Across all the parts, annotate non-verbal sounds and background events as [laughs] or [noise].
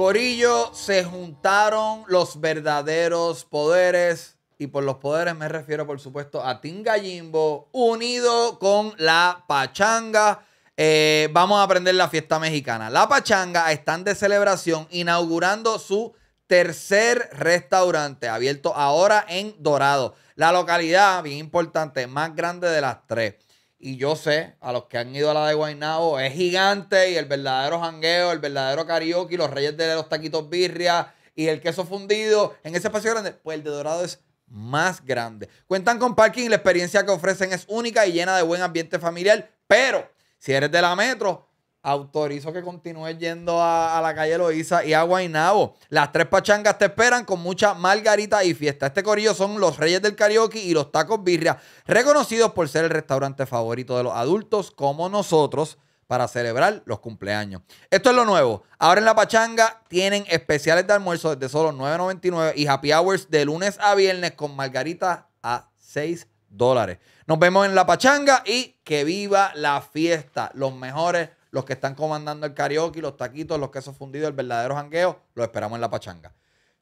Corillo, se juntaron los verdaderos poderes. Y por los poderes me refiero, por supuesto, a Tingayimbo, unido con la pachanga. Eh, vamos a aprender la fiesta mexicana. La pachanga están de celebración inaugurando su tercer restaurante, abierto ahora en Dorado. La localidad, bien importante, más grande de las tres. Y yo sé, a los que han ido a la de Guaynabo, es gigante y el verdadero jangueo, el verdadero karaoke, los reyes de los taquitos birria y el queso fundido en ese espacio grande, pues el de Dorado es más grande. Cuentan con parking y la experiencia que ofrecen es única y llena de buen ambiente familiar, pero si eres de la metro, autorizo que continúes yendo a, la calle Loíza y a Guainabo. Las tres pachangas te esperan con mucha margarita y fiesta. Este corillo son los reyes del karaoke y los tacos birria, reconocidos por ser el restaurante favorito de los adultos como nosotros para celebrar los cumpleaños. Esto es lo nuevo. Ahora en La Pachanga tienen especiales de almuerzo desde solo 9.99 y happy hours de lunes a viernes con margarita a 6 dólares. Nos vemos en La Pachanga y que viva la fiesta. Los mejores los que están comandando el karaoke, los taquitos, los quesos fundidos, el verdadero jangueo, lo esperamos en la pachanga.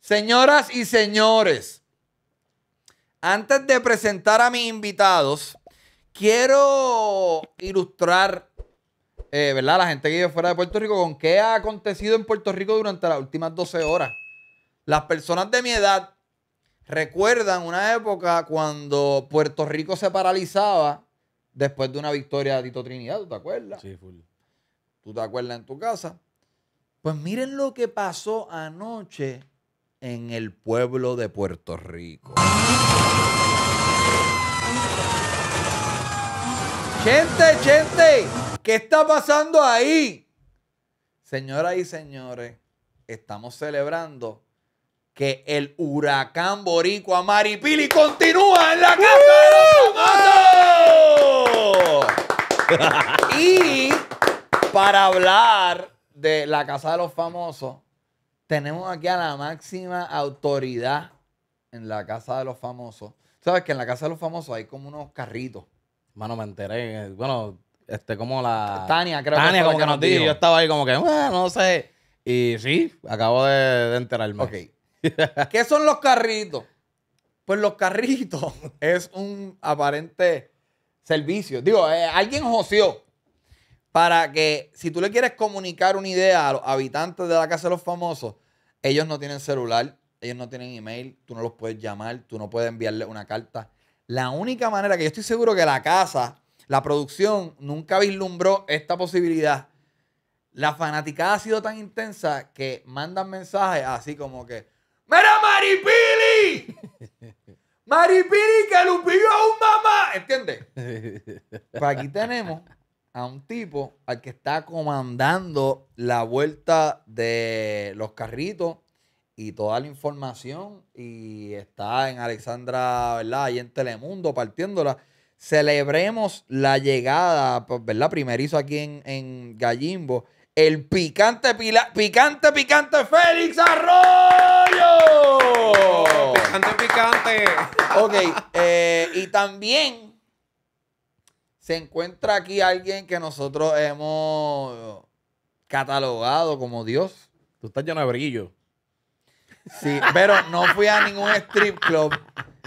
Señoras y señores, antes de presentar a mis invitados, quiero ilustrar, eh, ¿verdad? La gente que vive fuera de Puerto Rico, con qué ha acontecido en Puerto Rico durante las últimas 12 horas. Las personas de mi edad recuerdan una época cuando Puerto Rico se paralizaba después de una victoria de Tito Trinidad, te acuerdas? Sí, full tú te acuerdas en tu casa. Pues miren lo que pasó anoche en el pueblo de Puerto Rico. Gente, gente, ¿qué está pasando ahí? Señoras y señores, estamos celebrando que el huracán boricua Maripili continúa en la casa de [laughs] y para hablar de la Casa de los Famosos, tenemos aquí a la máxima autoridad en la Casa de los Famosos. Sabes que en la Casa de los Famosos hay como unos carritos. Mano, me enteré. Bueno, este, como la. Tania, creo Tania, que como que, nos dijo. Yo estaba ahí como que, no sé. Y sí, acabo de, enterarme. Ok. [laughs] ¿Qué son los carritos? Pues los carritos [laughs] es un aparente servicio. Digo, eh, alguien joseó para que si tú le quieres comunicar una idea a los habitantes de la casa de los famosos, ellos no tienen celular, ellos no tienen email, tú no los puedes llamar, tú no puedes enviarle una carta. La única manera que yo estoy seguro que la casa, la producción, nunca vislumbró esta posibilidad. La fanaticada ha sido tan intensa que mandan mensajes así como que, ¡Mira Maripili! [laughs] ¡Maripili que lo pidió a un mamá! ¿Entiendes? [laughs] Pues aquí tenemos a un tipo al que está comandando la vuelta de los carritos y toda la información y está en Alexandra, ¿verdad? Ahí en Telemundo partiéndola. Celebremos la llegada, pues, ¿verdad? Primerizo aquí en, en Gallimbo. El picante, picante, picante Félix Arroyo. picante, picante. Ok, eh, y también se encuentra aquí alguien que nosotros hemos catalogado como Dios. Tú estás lleno de brillo. Sí, pero no fui a ningún strip club.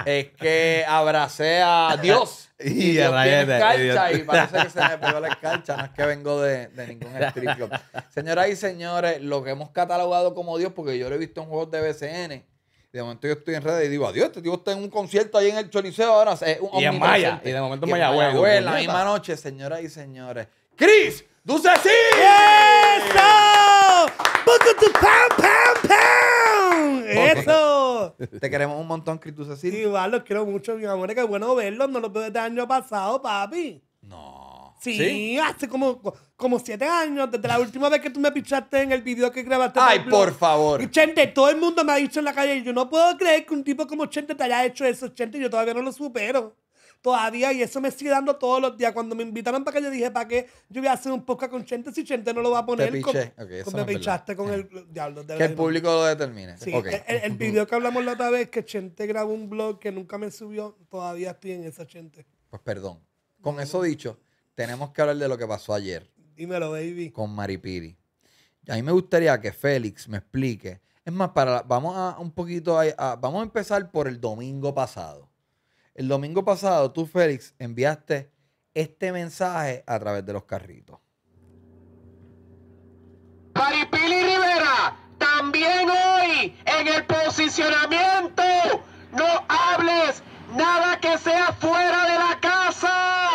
Es que abracé a Dios. [laughs] Y, y Dios escarcha parece que se me pegó la escarcha. No es que vengo de, de ningún strip club. Señoras y señores, lo que hemos catalogado como Dios, porque yo lo he visto en juegos de BCN, de momento yo estoy en redes y digo, adiós, este digo está en un concierto ahí en el Choliseo ahora. Es un y en Maya. Y de momento en En La misma noche, señoras y señores. ¡Cris! ¡Dulcecín! ¡Eso! tu pam, pam, pam! ¡Eso! [laughs] Te queremos un montón, Chris Dulcecín. Igual, los quiero mucho, mi amor. que bueno verlos. No los veo desde el año pasado, papi. No. Sí, hace como, como siete años, desde la última vez que tú me pichaste en el video que grabaste. Ay, por, favor. Y Chente, todo el mundo me ha dicho en la calle, yo no puedo creer que un tipo como Chente te haya hecho eso, Chente, yo todavía no lo supero. Todavía, y eso me sigue dando todos los días. Cuando me invitaron para que yo dije, ¿para qué? Yo voy a hacer un podcast con Chente si Chente no lo va a poner. Te me pichaste con eh. el diablo. que el público lo determine. Sí, el, video que hablamos la otra vez, que Chente grabó un blog que nunca me subió, todavía estoy en esa Chente. Pues perdón. Con eso dicho, tenemos que hablar de lo que pasó ayer. Dímelo, baby. Con Maripiri. A mí me gustaría que Félix me explique. Es más, para, vamos a un poquito, vamos a empezar por el domingo pasado. El domingo pasado tú, Félix, enviaste este mensaje a través de los carritos. Maripili Rivera, también hoy en el posicionamiento, no hables nada que sea fuera de la casa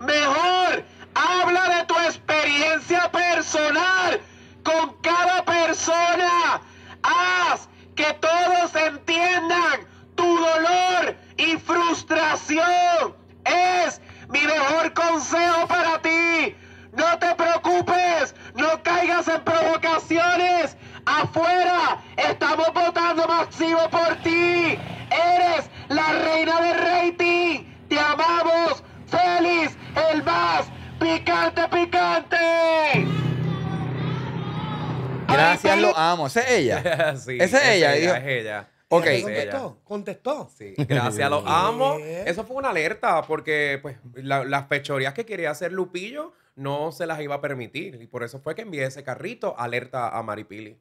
mejor. Habla de tu experiencia personal con cada persona. Haz que todos entiendan tu dolor y frustración. Es mi mejor consejo para ti. No te preocupes, no caigas en provocaciones. Afuera estamos votando masivo por ti. Eres la reina del rating. picante, picante. Gracias, lo amo. Esa es ella. [laughs] Esa es ella. es ella. Contestó, contestó. Sí, [laughs] gracias, lo amo. Eso fue una alerta porque pues, las pechorías que quería hacer Lupillo no se las iba a permitir. Y por eso fue que envié ese carrito alerta a Maripili.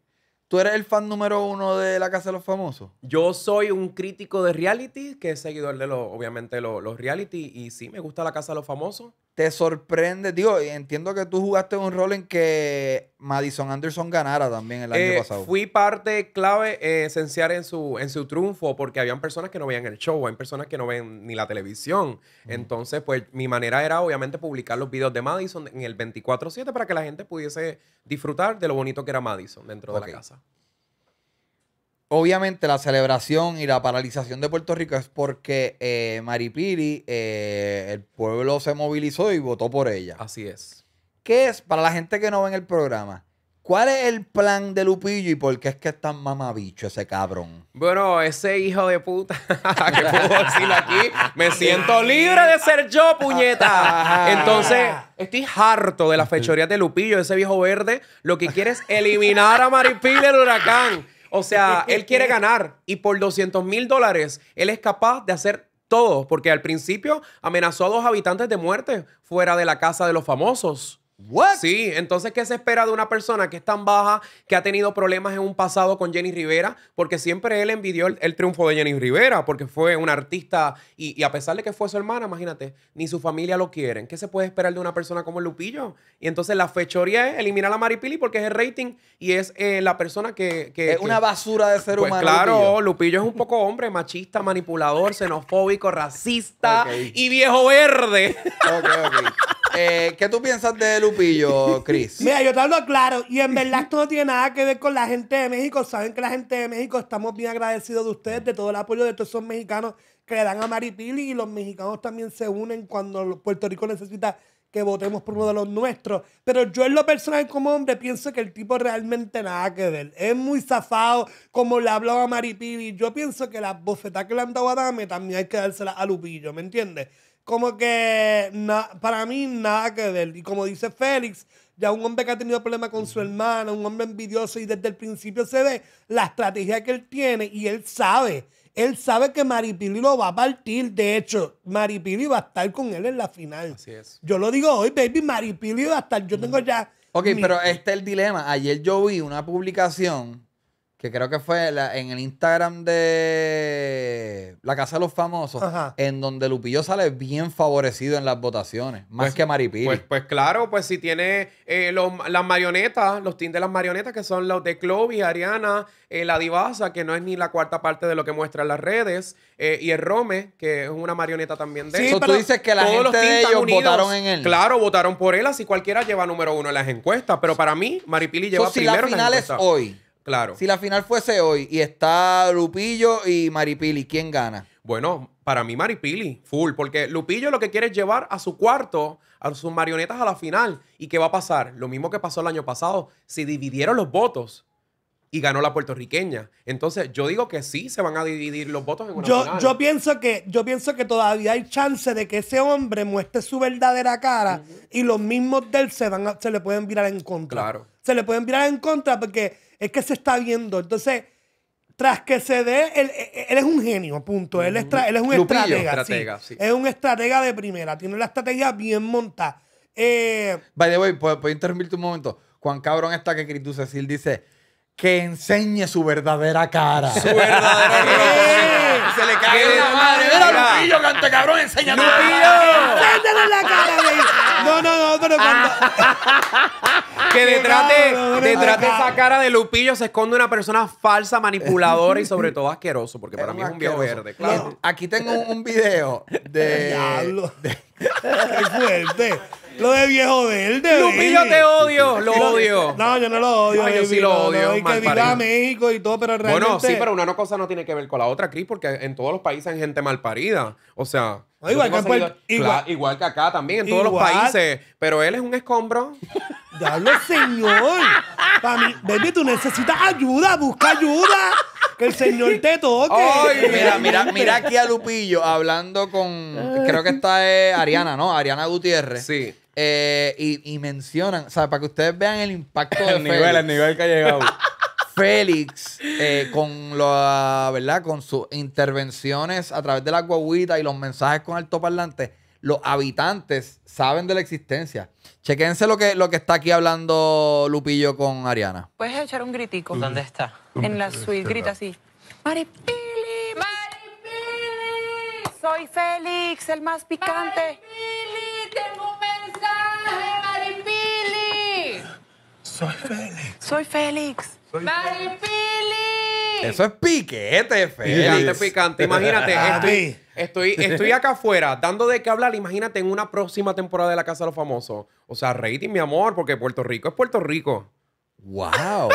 ¿Tú eres el fan número uno de La Casa de los Famosos? Yo soy un crítico de reality, que es seguidor de los, obviamente, los reality. Y sí, me gusta la casa de los famosos te sorprende. Digo, entiendo que tú jugaste un rol en que Madison Anderson ganara también el año eh, pasado. Fui parte clave eh, esencial en su, en su triunfo porque habían personas que no veían el show, hay personas que no ven ni la televisión. Entonces, pues mi manera era obviamente publicar los videos de Madison en el 24/7 para que la gente pudiese disfrutar de lo bonito que era Madison dentro de la casa obviamente la celebración y la paralización de Puerto Rico es porque eh, Maripili, eh, el pueblo se movilizó y votó por ella. Así es. ¿Qué es, para la gente que no ve en el programa, cuál es el plan de Lupillo y por qué es que es tan mamabicho ese cabrón? Bueno, ese hijo de puta [laughs] que puedo decirlo aquí, me siento libre de ser yo, puñeta. Entonces, estoy harto de las fechorías de Lupillo, ese viejo verde. Lo que quiere es eliminar a Maripili el huracán. O sea, él quiere [laughs] ganar y por 200 mil dólares él es capaz de hacer todo, porque al principio amenazó a dos habitantes de muerte fuera de la casa de los famosos. What? Sí, entonces, ¿qué se espera de una persona que es tan baja, que ha tenido problemas en un pasado con Jenny Rivera? Porque siempre él envidió el, triunfo de Jenny Rivera, porque fue una artista y, a pesar de que fue su hermana, imagínate, ni su familia lo quieren. ¿Qué se puede esperar de una persona como Lupillo? Y entonces la fechoría es eliminar a Maripili porque es el rating y es eh, la persona que, Es una basura de ser pues humano. Claro, Lupillo. es un poco hombre, machista, manipulador, xenofóbico, racista y viejo verde. Ok, ok. Eh, ¿Qué tú piensas de Lupillo, Chris? [laughs] Mira, yo te hablo claro. Y en verdad esto no tiene nada que ver con la gente de México. Saben que la gente de México estamos bien agradecidos de ustedes, de todo el apoyo de todos esos mexicanos que le dan a Maripili. Y los mexicanos también se unen cuando Puerto Rico necesita que votemos por uno de los nuestros. Pero yo en lo personal como hombre pienso que el tipo realmente nada que ver. Es muy zafado, como le hablaba a Maripili. Yo pienso que las bofetadas que le han dado a Dame también hay que dárselas a Lupillo, ¿me entiendes? como que para mí nada que ver. Y como dice Félix, ya un hombre que ha tenido problemas con su hermana, un hombre envidioso y desde el principio se ve la estrategia que él tiene y él sabe. Él sabe que Maripili lo va a partir. De hecho, Maripili va a estar con él en la final. Así es. Yo lo digo hoy, baby, Maripili va a estar. Yo tengo ya... Ok, pero este es el dilema. Ayer yo vi una publicación que creo que fue en el Instagram de La Casa de los Famosos, en donde Lupillo sale bien favorecido en las votaciones, más pues, que Maripili. Pues, pues, claro, pues si tiene eh, los, las marionetas, los teams de las marionetas, que son los de Clovis, Ariana, eh, la Divasa, que no es ni la cuarta parte de lo que muestran las redes, eh, y el Rome, que es una marioneta también de sí, tú dices que la gente de ellos votaron en él. Claro, votaron por él, así cualquiera lleva número uno en las encuestas, pero para mí, Maripili lleva primero si la final en es hoy. Claro. Si la final fuese hoy y está Lupillo y Maripili, ¿quién gana? Bueno, para mí Maripili, full, porque Lupillo lo que quiere es llevar a su cuarto, a sus marionetas a la final. ¿Y qué va a pasar? Lo mismo que pasó el año pasado, se dividieron los votos y ganó la puertorriqueña. Entonces, yo digo que sí se van a dividir los votos en una yo, final. Yo pienso que yo pienso que todavía hay chance de que ese hombre muestre su verdadera cara y los mismos del él se van se le pueden virar en contra. Claro se le pueden virar en contra porque es que se está viendo. Entonces, tras que se dé, él, eh, eh, es un genio, punto. Él, es, él es un estratega. sí. Es un estratega de primera. Tiene la estrategia bien montada. Eh, By the way, ¿puedo, interrumpirte un momento? Juan cabrón está que Cristo Cecil dice que enseñe su verdadera cara. Su verdadera [laughs] cara. se le cae la madre. Mira, Lupillo, cante cabrón, enseña ¡Lupillo! la No, no, no, pero cuando... [laughs] Que detrás de, detrás de esa cara de Lupillo se esconde una persona falsa, manipuladora y sobre todo asqueroso, porque para mí es un viejo verde, claro. Aquí tengo un video de... [laughs] Diablo. [laughs] ¡Qué fuerte! Lo de viejo verde. Lupillo, te odio. Lo odio. No, yo no lo odio. yo sí lo odio. No, que a México y todo, pero realmente... Bueno, sí, pero una cosa no tiene que ver con la otra, Cris, porque en todos los países hay gente mal parida. O sea igual, que acá también, en todos los países. Pero él es un escombro. [laughs] ¡Dale, señor. tú necesitas ayuda, busca ayuda. Que el señor te toque. mira, aquí a Lupillo hablando con. Creo que está es Ariana, ¿no? Ariana Gutiérrez. Sí. Eh, y, mencionan, o sea, para que ustedes vean el impacto [laughs] el nivel, El nivel que ha llegado. [laughs] Félix, eh, con la, ¿verdad? Con sus intervenciones a través de la guaguita y los mensajes con parlante, los habitantes saben de la existencia. Chequense lo que, lo que está aquí hablando Lupillo con Ariana. Puedes echar un gritico. Mm. ¿Dónde está? En la suite, este grita así. Maripili, Maripili. Soy Félix, el más picante. Maripili, tengo un mensaje, Maripili. Soy Félix. Soy Félix. Eso es piquete, eh, Feli. Picante, picante. Imagínate, estoy, estoy, acá afuera dando de qué hablar. Imagínate en una próxima temporada de La Casa de los Famosos. O sea, rating, mi amor, porque Puerto Rico es Puerto Rico. ¡Wow!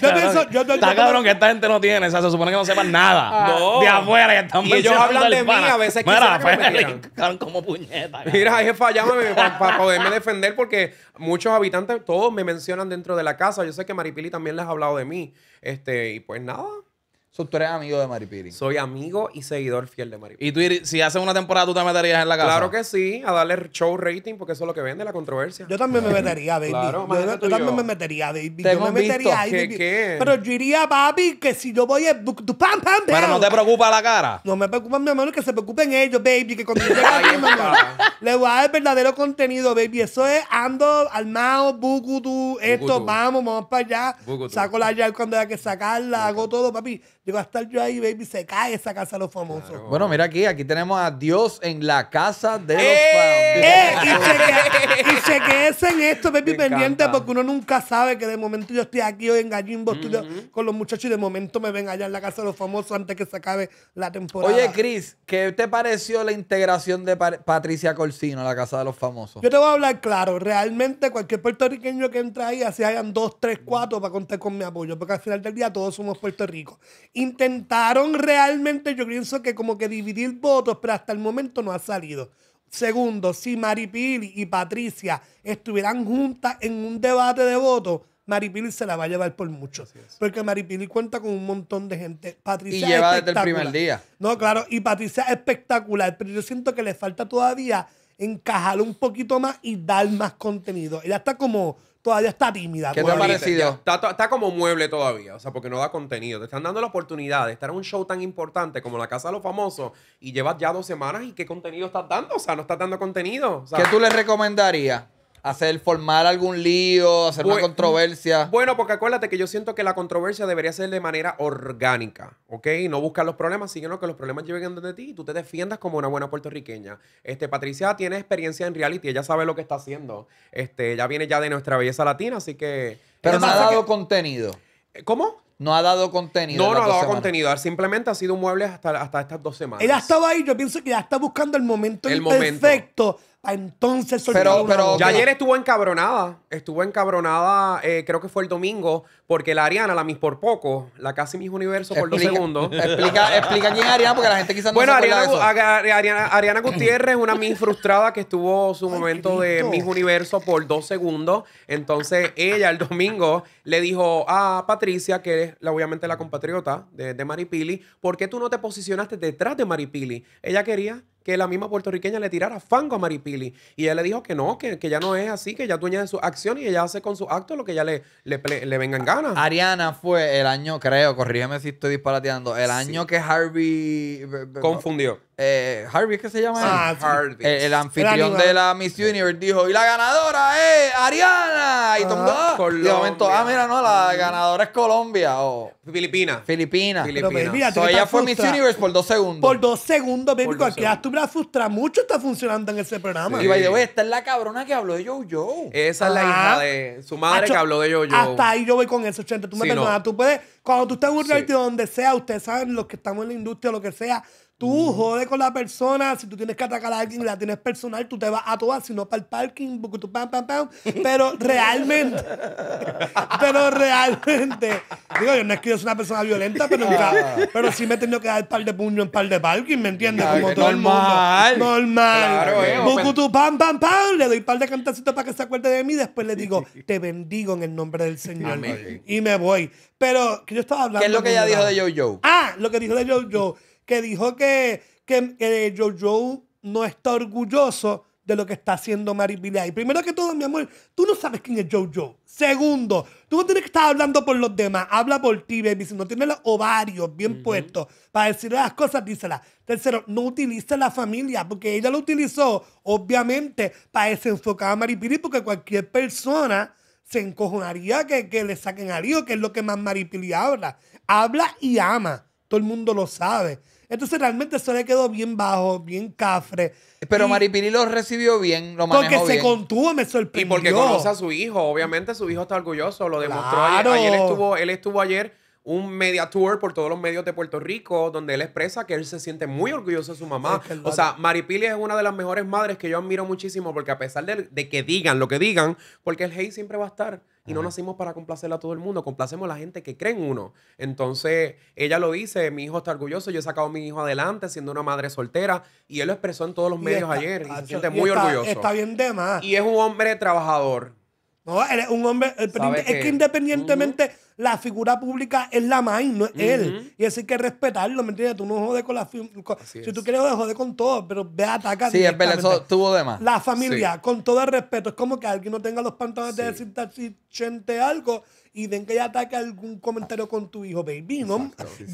Yo pienso, yo, Está cabrón que esta gente no tiene, o sea, se supone que no sepan nada. Ah. De afuera ya están Y ellos mencionando hablan de mí, a veces Mira, quisiera que me como puñeta. para poderme defender porque muchos habitantes, todos me mencionan dentro de la casa. Yo sé que Maripili también les ha hablado de mí. Este, y pues nada, tú eres amigo de Maripiri. Soy amigo y seguidor fiel de Maripiri. Y tú, si haces una temporada, tú te meterías en la casa. Claro que sí, a darle show rating porque eso es lo que vende la controversia. Yo también me metería, baby Claro, yo, también me metería, baby Yo me metería ahí, ¿Qué- qué? Pero yo iría, papi, que si yo voy tu pam, pam, Pero no te preocupa la cara. No me preocupan, mi hermano, que se preocupen ellos, baby. Que cuando mi le voy a dar verdadero contenido, baby. Eso es ando armado, bucutu, esto, vamos, vamos para allá. Saco la llave cuando haya que sacarla, hago todo, papi a estar yo ahí, baby, se cae esa casa de los famosos. Bueno, mira aquí, aquí tenemos a Dios en la casa de los ¡Eh! famosos. ¡Eh! Y, chequeese en esto, baby, pendiente, porque uno nunca sabe que de momento yo estoy aquí hoy en Gallimbo con los muchachos y de momento me ven allá en la casa de los famosos antes que se acabe la temporada. Oye, Cris, ¿qué te pareció la integración de Patricia Corsino a la casa de los famosos? Yo te voy a hablar claro. Realmente, cualquier puertorriqueño que entra ahí, así hayan dos, tres, cuatro, para contar con mi apoyo, porque al final del día todos somos Puerto Rico. Intentaron realmente, yo pienso que como que dividir votos, pero hasta el momento no ha salido. Segundo, si Maripili y Patricia estuvieran juntas en un debate de votos, Maripili se la va a llevar por mucho. Porque Maripili cuenta con un montón de gente. Patricia y lleva desde el primer día. No, claro, y Patricia es espectacular, pero yo siento que le falta todavía encajar un poquito más y dar más contenido. Ella está como todavía está tímida. ¿Qué te ha parecido? Está, como mueble todavía, o sea, porque no da contenido. Te están dando la oportunidad de estar en un show tan importante como La Casa de los Famosos y llevas ya dos semanas y qué contenido estás dando, o sea, no estás dando contenido. ¿Qué tú le recomendarías? hacer formar algún lío, hacer una controversia. Bueno, porque acuérdate que yo siento que la controversia debería ser de manera orgánica, ¿ok? No buscar los problemas, sino que los problemas lleguen de ti y tú te defiendas como una buena puertorriqueña. Este, Patricia tiene experiencia en reality, ella sabe lo que está haciendo. Este, ella viene ya de nuestra belleza latina, así que... Pero no ha dado contenido. Eh, ¿Cómo? No ha dado contenido. No, no ha dado contenido. Simplemente ha sido un mueble hasta, hasta estas dos semanas. Ella estaba ahí, yo pienso que ya está buscando el momento perfecto Ah, entonces pero, pero ya ayer estuvo encabronada. Estuvo encabronada, eh, creo que fue el domingo, porque la Ariana, la mis por poco, la casi mis universo por dos segundos. Explica, quién es Ariana, porque la gente quizás no se Ariana, eso. Ariana, Ariana, Gutiérrez, una mis frustrada que estuvo su momento de mis universo por dos segundos. Entonces, ella el domingo le dijo a Patricia, que es obviamente la compatriota de, de Maripili, ¿por qué tú no te posicionaste detrás de Maripili? Ella quería que la misma puertorriqueña le tirara fango a Maripili. Y ella le dijo que no, que, que ya no es así, que ya dueña de su acción y ella hace con su acto lo que ya le, le, le, vengan ganas. Ariana fue el año, creo, corrígeme si estoy disparateando, el año que Harvey... Confundió. Eh, Harvey qué se llama ah, Harvey. El, anfitrión de la Miss Universe dijo, y la ganadora es Ariana. Y tomó. Ah, y momento, ah, mira, no, la ganadora es Colombia o Filipinas. Filipinas. Filipina. Filipina. Pues, ella fue Miss Universe por dos segundos. Por dos segundos, baby. Cualquiera la frustra Mucho está funcionando en ese programa. Y by esta es la cabrona que habló de Joe Esa es la ah. hija de su madre que habló de Joe Hasta ahí yo voy con eso, chente Tú me sí, Tú puedes, cuando tú estás en un donde sea, ustedes saben, los que estamos en la industria, o lo que sea Tú mm. jodes con la persona, si tú tienes que atacar a alguien y la tienes personal, tú te vas a todas, si no para el parking, tú Pero [laughs] realmente, pero realmente, digo, yo no es que yo sea una persona violenta, pero nunca, ah. pero sí me he tenido que dar par de puño en par de parking, ¿me entiendes? Como todo normal. el mundo. Normal. Claro, eh, pam, pam, pam. Le doy par de cantacitos para que se acuerde de mí, después le digo, [laughs] te bendigo en el nombre del Señor. Y me voy. Pero que yo estaba hablando. ¿Qué es lo que ella dijo de Joe? Ah, lo que dijo de Jojo que dijo que, que, Jojo no está orgulloso de lo que está haciendo Maripili. Y Primero que todo, mi amor, tú no sabes quién es Jojo. Segundo, tú no tienes que estar hablando por los demás. Habla por ti, baby. Si no tienes los ovarios bien puestos para decirle las cosas, díselas. Tercero, no utilice la familia, porque ella lo utilizó, obviamente, para desenfocar a Maripili, porque cualquier persona se encojonaría que, le saquen al lío, que es lo que más Maripili habla. Habla y ama. Todo el mundo lo sabe. Entonces realmente eso le quedó bien bajo, bien cafre. Pero Maripili lo recibió bien, lo manejó Porque se contuvo, me sorprendió. Y porque conoce a su hijo, obviamente su hijo está orgulloso, lo demostró ayer. estuvo, él estuvo ayer un media tour por todos los medios de Puerto Rico, donde él expresa que él se siente muy orgulloso de su mamá. o sea, Maripili es una de las mejores madres que yo admiro muchísimo, porque a pesar de, que digan lo que digan, porque el hate siempre va a estar. Y no nacimos para complacer a todo el mundo, complacemos a la gente que cree en uno. Entonces, ella lo dice, mi hijo está orgulloso, yo he sacado a mi hijo adelante siendo una madre soltera y él lo expresó en todos los medios ayer y se ah, siente muy orgulloso. Está bien de más. Y es un hombre trabajador no, él un hombre. Es que, independientemente, la figura pública es la main, no es él. Y así hay que respetarlo, ¿me entiendes? Tú no jodes con la. si tú quieres joder, con todo, pero ve a atacar. Sí, es tuvo de más. La familia, con todo el respeto, es como que alguien no tenga los pantalones de decirte algo y den que ella ataque algún comentario con tu hijo, baby,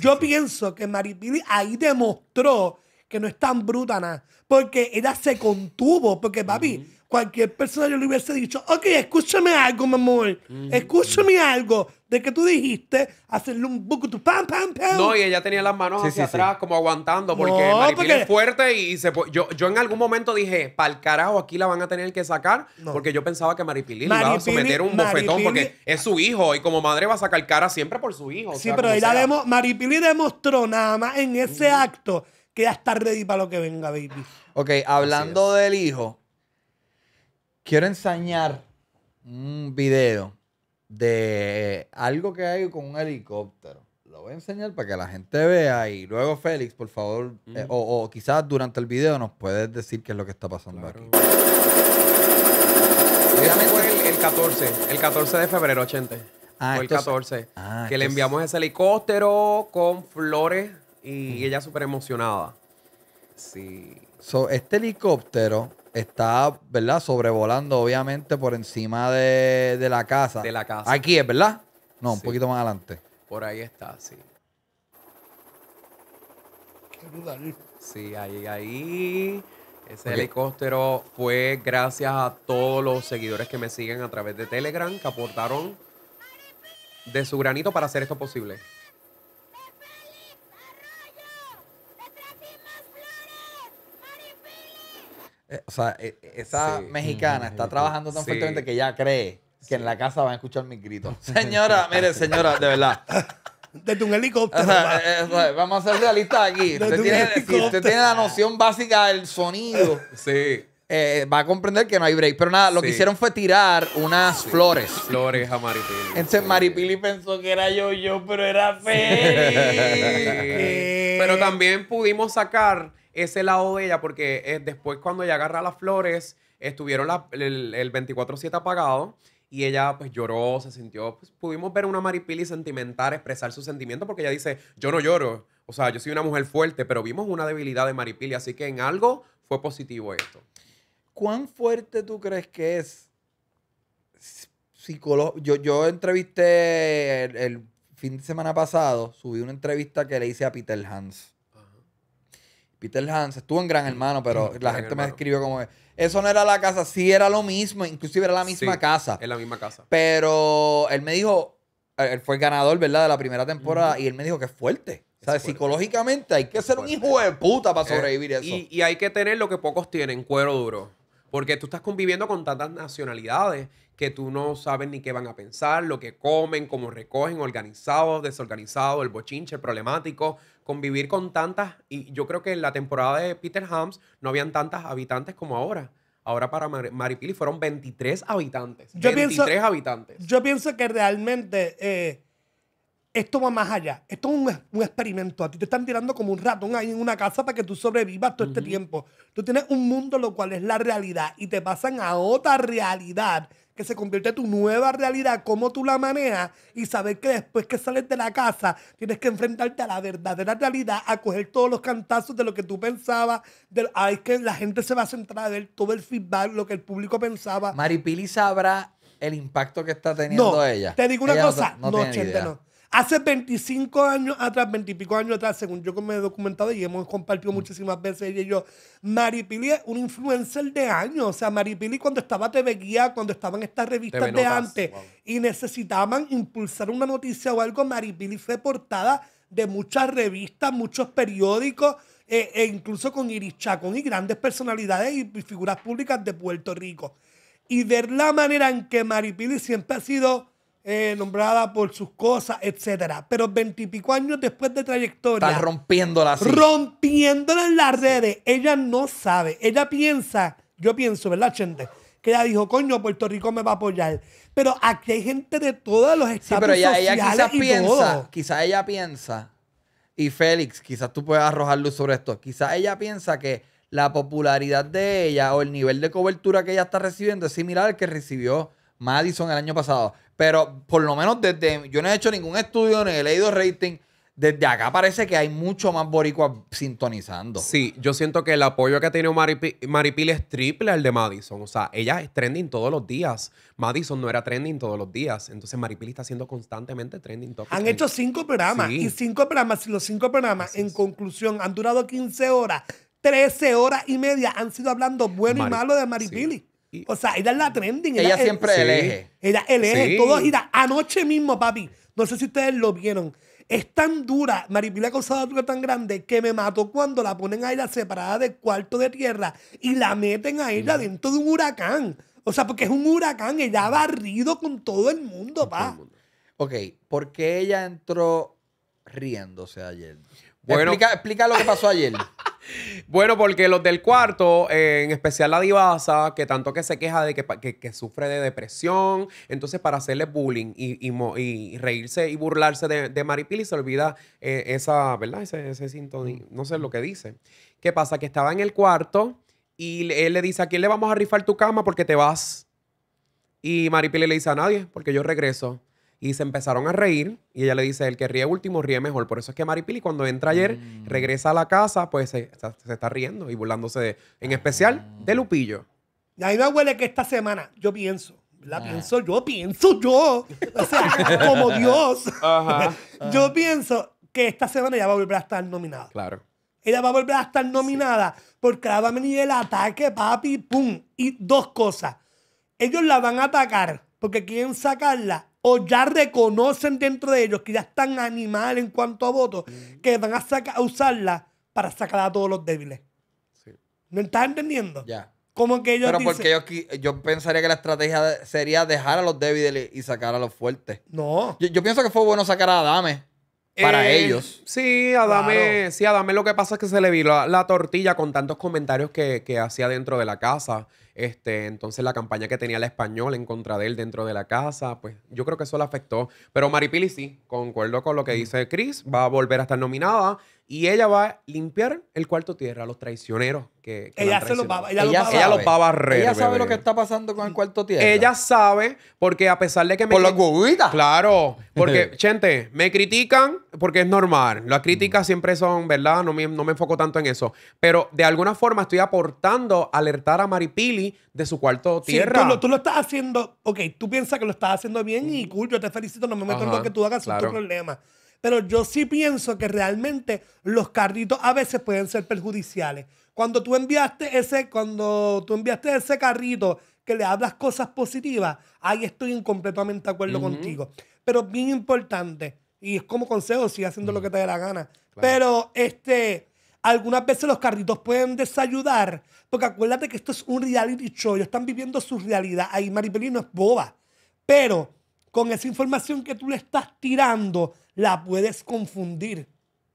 Yo pienso que Maripili ahí demostró que no es tan bruta nada, porque ella se contuvo, porque papi cualquier persona yo le hubiese dicho, ok, escúchame algo, mi escúchame algo de que tú dijiste, hacerle un tu pam, pam, pam. No, y ella tenía las manos hacia atrás, como aguantando, porque es fuerte y se puede... yo, en algún momento dije, Para el carajo, aquí la van a tener que sacar, porque yo pensaba que Maripili le iba a someter un bofetón, porque es su hijo y como madre va a sacar cara siempre por su hijo. sí, pero ahí la Maripili demostró nada más en ese acto que ya está ready para lo que venga, baby. Ok, hablando del hijo, Quiero enseñar un video de algo que hay con un helicóptero. Lo voy a enseñar para que la gente vea y luego Félix, por favor, eh, o, quizás durante el video nos puedes decir qué es lo que está pasando aquí. el, el 14, el 14 de febrero, 80. Ah, el 14. Ah, que le enviamos ese helicóptero con flores y ella súper emocionada. Sí. este helicóptero está, ¿verdad? Sobrevolando, obviamente, por encima de, la casa. De la casa. Aquí es, ¿verdad? No, un poquito más adelante. Por ahí está, sí. Qué Sí, ahí, ahí. Ese helicóptero fue gracias a todos los seguidores que me siguen a través de Telegram que aportaron de su granito para hacer esto posible. Eh, o sea, e, e, esa mexicana está trabajando tan fuertemente que ya cree que en la casa van a escuchar mis gritos. [laughs] Señora, mire, señora, de verdad. [laughs] Desde un helicóptero. Eh, eh, vamos a ser realistas aquí. usted tiene, si usted tiene la noción básica del sonido, [laughs] sí. va a comprender que no hay break. Pero nada, lo que hicieron fue tirar unas flores. Flores a Maripili. Entonces Maripili pensó que era yo, yo, pero era Feli. pero también pudimos sacar ese lado de ella, porque eh, después cuando ella agarra las flores, estuvieron el, 24-7 apagado y ella pues lloró, se sintió, pues, pudimos ver una Maripili sentimental expresar su sentimiento, porque ella dice, yo no lloro, o sea, yo soy una mujer fuerte, pero vimos una debilidad de Maripili, así que en algo fue positivo esto. ¿Cuán fuerte tú crees que es psicólogo? Yo, entrevisté el fin de semana pasado, subí una entrevista que le hice a Peter Hans Peter Hans estuvo en Gran Hermano, pero la gente me escribió como eso no era la casa, sí era lo mismo, inclusive era la misma casa. Es la misma casa. Pero él me dijo, eh, él fue el ganador, ¿verdad? De la primera temporada y él me dijo que es fuerte. O sea, psicológicamente hay que ser un hijo de puta para eh, sobrevivir eso. y, hay que tener lo que pocos tienen, cuero duro. Porque tú estás conviviendo con tantas nacionalidades que tú no sabes ni qué van a pensar, lo que comen, cómo recogen, organizados, desorganizados, el bochinche, el problemático. Convivir con tantas. Y yo creo que en la temporada de Peter Hams no habían tantas habitantes como ahora. Ahora para Mar Maripili fueron 23 habitantes. Yo 23 habitantes. Yo pienso que realmente. Eh, esto va más allá. Esto es un, experimento. A ti te están tirando como un ratón ahí en una casa para que tú sobrevivas todo este tiempo. Tú tienes un mundo lo cual es la realidad y te pasan a otra realidad que se convierte en tu nueva realidad, cómo tú la manejas y saber que después que sales de la casa tienes que enfrentarte a la verdadera realidad, a coger todos los cantazos de lo que tú pensabas, de, ay, que la gente se va a centrar en ver todo el feedback, lo que el público pensaba. Maripili sabrá el impacto que está teniendo ella. Te digo una cosa, no, no, no Hace 25 años atrás, 20 y pico años atrás, según yo que me he documentado y hemos compartido muchísimas veces ella y yo, Maripili es un influencer de años. O sea, Maripili cuando estaba TV Guía, cuando estaban estas revistas de antes y necesitaban impulsar una noticia o algo, Maripili fue portada de muchas revistas, muchos periódicos, eh, e incluso con Iris Chacón y grandes personalidades y figuras públicas de Puerto Rico. Y ver la manera en que Maripili siempre ha sido eh, nombrada por sus cosas, etcétera. Pero veintipico años después de trayectoria. Está rompiéndola así. Rompiéndola en las redes. Ella no sabe. Ella piensa, yo pienso, ¿verdad, gente? Que ella dijo, coño, Puerto Rico me va a apoyar. Pero aquí hay gente de todos los estados. Sí, pero ella, ella quizás piensa, quizás ella piensa, y Félix, quizás tú puedas arrojar luz sobre esto. Quizás ella piensa que la popularidad de ella o el nivel de cobertura que ella está recibiendo es similar al que recibió Madison el año pasado. Pero por lo menos desde. Yo no he hecho ningún estudio, ni he leído rating. Desde acá parece que hay mucho más Boricua sintonizando. Sí, yo siento que el apoyo que ha tenido Maripil es triple al de Madison. O sea, ella es trending todos los días. Madison no era trending todos los días. Entonces Maripil está haciendo constantemente trending Han hecho cinco programas. Y cinco programas, y los cinco programas, en conclusión, han durado 15 horas, 13 horas y media, han sido hablando bueno y malo de Maripili o sea, ella es la trending. Ella, siempre el, eje. Ella el eje. Todo gira. Anoche mismo, papi. No sé si ustedes lo vieron. Es tan dura, Maripila Cosada es tan grande que me mató cuando la ponen a ella separada del cuarto de tierra y la meten a ella dentro de un huracán. O sea, porque es un huracán, ella ha barrido con todo el mundo, papi. pa. Ok, ¿por qué ella entró riéndose ayer? Bueno, explica lo que pasó ayer. [laughs] Bueno, porque los del cuarto, eh, en especial la divasa, que tanto que se queja de que, que, sufre de depresión, entonces para hacerle bullying y, reírse y burlarse de, de Maripili se olvida eh, esa, ¿verdad? Ese, ese mm. no sé lo que dice. ¿Qué pasa? Que estaba en el cuarto y él le dice, ¿a quién le vamos a rifar tu cama porque te vas? Y Maripili le dice a nadie, porque yo regreso y se empezaron a reír. Y ella le dice, el que ríe último ríe mejor. Por eso es que Maripili cuando entra ayer, mm. regresa a la casa, pues se, está riendo y burlándose en ah. especial de Lupillo. Y ahí me huele que esta semana, yo pienso, la ah. pienso yo, pienso yo, o sea, [laughs] como Dios, [laughs] yo pienso que esta semana ella va a volver a estar nominada. Claro. Ella va a volver a estar nominada porque la va a venir el ataque, papi, pum. Y dos cosas. Ellos la van a atacar porque quieren sacarla o ya reconocen dentro de ellos que ya están animal en cuanto a votos, que van a, usarla para sacar a todos los débiles. ¿No ¿Me estás entendiendo? Ya. Como que ellos Pero porque yo, yo pensaría que la estrategia sería dejar a los débiles y sacar a los fuertes. No. Yo, yo pienso que fue bueno sacar a Adame. Para eh, ellos. Sí, a sí, Adame lo que pasa es que se le vio la, tortilla con tantos comentarios que, que hacía dentro de la casa. Este, entonces la campaña que tenía la español en contra de él dentro de la casa, pues yo creo que eso le afectó. Pero Maripili sí, concuerdo con lo que dice Chris, va a volver a estar nominada. Y ella va a limpiar el cuarto tierra a los traicioneros que, ella, se los va, ella, ella, los va, ella, los va, a barrer. Ella sabe lo que está pasando con el cuarto tierra. Ella sabe, porque a pesar de que me. Por las guguitas. Claro, [laughs] porque, gente, me critican porque es normal. Las críticas siempre son, ¿verdad? No me, no me enfoco tanto en eso. Pero de alguna forma estoy aportando alertar a Maripili de su cuarto tierra. tú, lo, estás haciendo, ok, tú piensas que lo estás haciendo bien y cool, yo te felicito, no me meto en lo que tú hagas, claro. es tu problema pero yo sí pienso que realmente los carritos a veces pueden ser perjudiciales. Cuando tú enviaste ese, cuando tú enviaste ese carrito que le hablas cosas positivas, ahí estoy completamente de acuerdo contigo. Pero bien importante, y es como consejo, sigue haciendo lo mm. que te dé la gana. Pero este, algunas veces los carritos pueden desayudar, porque acuérdate que esto es un reality show, ellos están viviendo su realidad. Ahí no es boba. Pero con esa información que tú le estás tirando, la puedes confundir.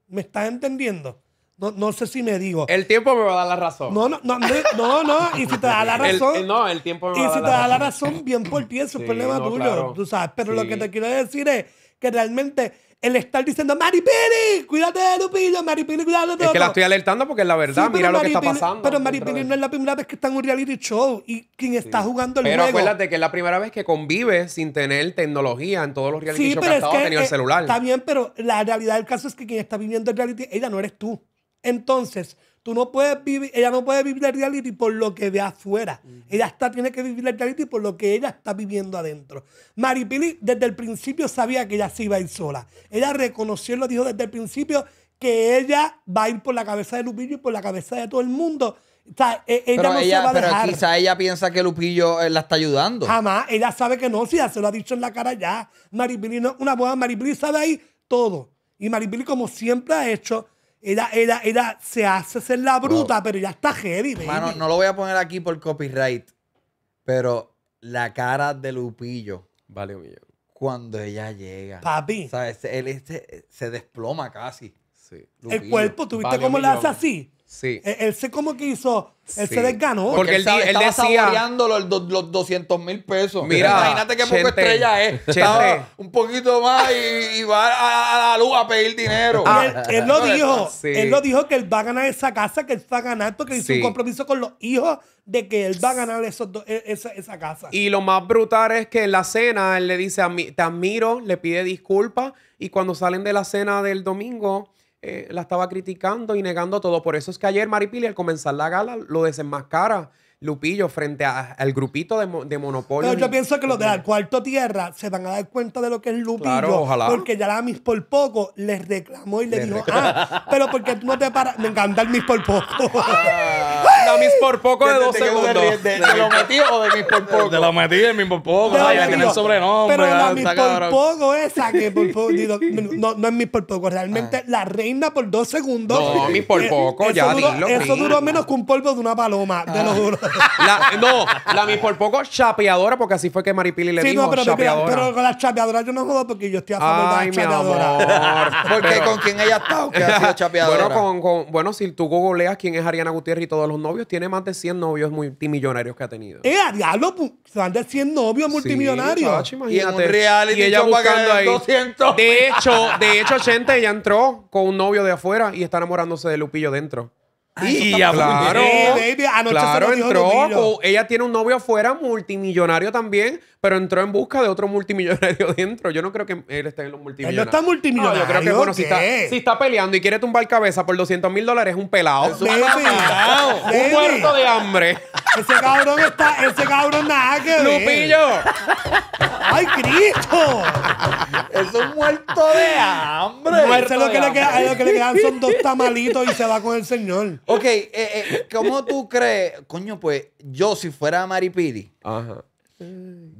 ¿Me estás entendiendo? No, no sé si me digo. El tiempo me va a dar la razón. No, no, no, no, no. y si te da la [laughs] razón. no, el tiempo me va a dar la razón. Y si te da la razón, bien por ti, eso es sí, problema tuyo. Tú sabes, pero lo que te quiero decir es que realmente el estar diciendo, ¡Maripini! cuídate de tu pillo, cuídate de todo. Es que la estoy alertando porque es la verdad, mira lo que está pasando. Pero Maripini no es la primera vez que está en un reality show y quien está jugando el pero juego. Pero acuérdate que es la primera vez que convive sin tener tecnología en todos los reality shows que ha estado, es el eh, celular. Está bien, pero la realidad del caso es que quien está viviendo el reality, ella no eres tú. Entonces, Tú no puedes vivir, ella no puede vivir el reality por lo que ve afuera. Ella está, tiene que vivir el reality por lo que ella está viviendo adentro. Maripili desde el principio sabía que ella se iba a ir sola. Ella reconoció lo dijo desde el principio que ella va a ir por la cabeza de Lupillo y por la cabeza de todo el mundo. O sea, e-, ella no se va a pero quizá ella piensa que Lupillo eh, la está ayudando. Jamás, ella sabe que no, si ya se lo ha dicho en la cara ya. Maripili no, una buena Maripili sabe ahí todo. Y Maripili, como siempre ha hecho, ella, se hace ser la bruta, pero ya está heavy, no lo voy a poner aquí por copyright, pero la cara de Lupillo Vale cuando ella llega. Papi, sea, Él este- se desploma casi. el cuerpo, ¿tuviste viste cómo le hace así? Sí. Él, sé se como que hizo, él se desganó. Porque él, él estaba decía, los, 200 mil pesos. Mira, imagínate qué poco estrella es. un poquito más y, va a, la luz a pedir dinero. él, lo dijo, él lo dijo que él va a ganar esa casa, que él va a ganar porque hizo un compromiso con los hijos de que él va a ganar esos e, esa, esa, casa. Y lo más brutal es que en la cena él le dice, a mí, te admiro, le pide disculpas y cuando salen de la cena del domingo eh, la estaba criticando y negando todo. Por eso es que ayer Maripili, al comenzar la gala, lo desenmascara Lupillo frente al grupito de, de Monopolio. Pero yo pienso que los del cuarto tierra se van a dar cuenta de lo que es Lupillo. Claro, Porque ya la Miss por poco les reclamó y le dijo, ah, pero porque tú no te paras. Me encanta el Miss por poco. [laughs] la Miss por poco de dos segundos. De, lo metí o de Miss por poco? De lo metí, de Miss por poco. ya tiene el sobrenombre. Pero la ah, Miss por poco esa que por [laughs] no, no, es Miss por poco. Realmente la reina por dos segundos. No, Miss por [laughs] eh, poco, ya dilo. Eso duró menos que un polvo de una paloma, te lo ah. juro no, la mi por poco chapeadora, porque así fue que Maripili le dijo no, pero, Pero con la chapeadora yo no jodo porque yo estoy a favor de ¿Por [laughs] Porque con quién ella está ha sido chapeadora. Bueno, con, bueno, si tú googleas quién es Ariana Gutiérrez y todos los novios, tiene más de 100 novios multimillonarios que ha tenido. Eh, a diablo, más de 100 novios multimillonarios. y y ella buscando ahí. De hecho, de hecho, gente, ella entró con un novio de afuera y está enamorándose de Lupillo dentro y ya claro, eh, entró. ella tiene un novio afuera, multimillonario también, pero entró en busca de otro multimillonario [laughs] dentro. Yo no creo que él esté en los multimillonarios. Él está multimillonario. yo creo que, bueno, si está, peleando y quiere tumbar cabeza por 200 mil dólares, es un pelado. un muerto de hambre. Ese cabrón está, ese cabrón nada que ¡Lupillo! ¡Ay, Cristo! es un muerto de hambre. lo, que Le lo que le quedan son dos tamalitos y se va con el señor. Ok, eh, eh, ¿cómo tú crees? Coño, pues yo si fuera Maripiri, Ajá.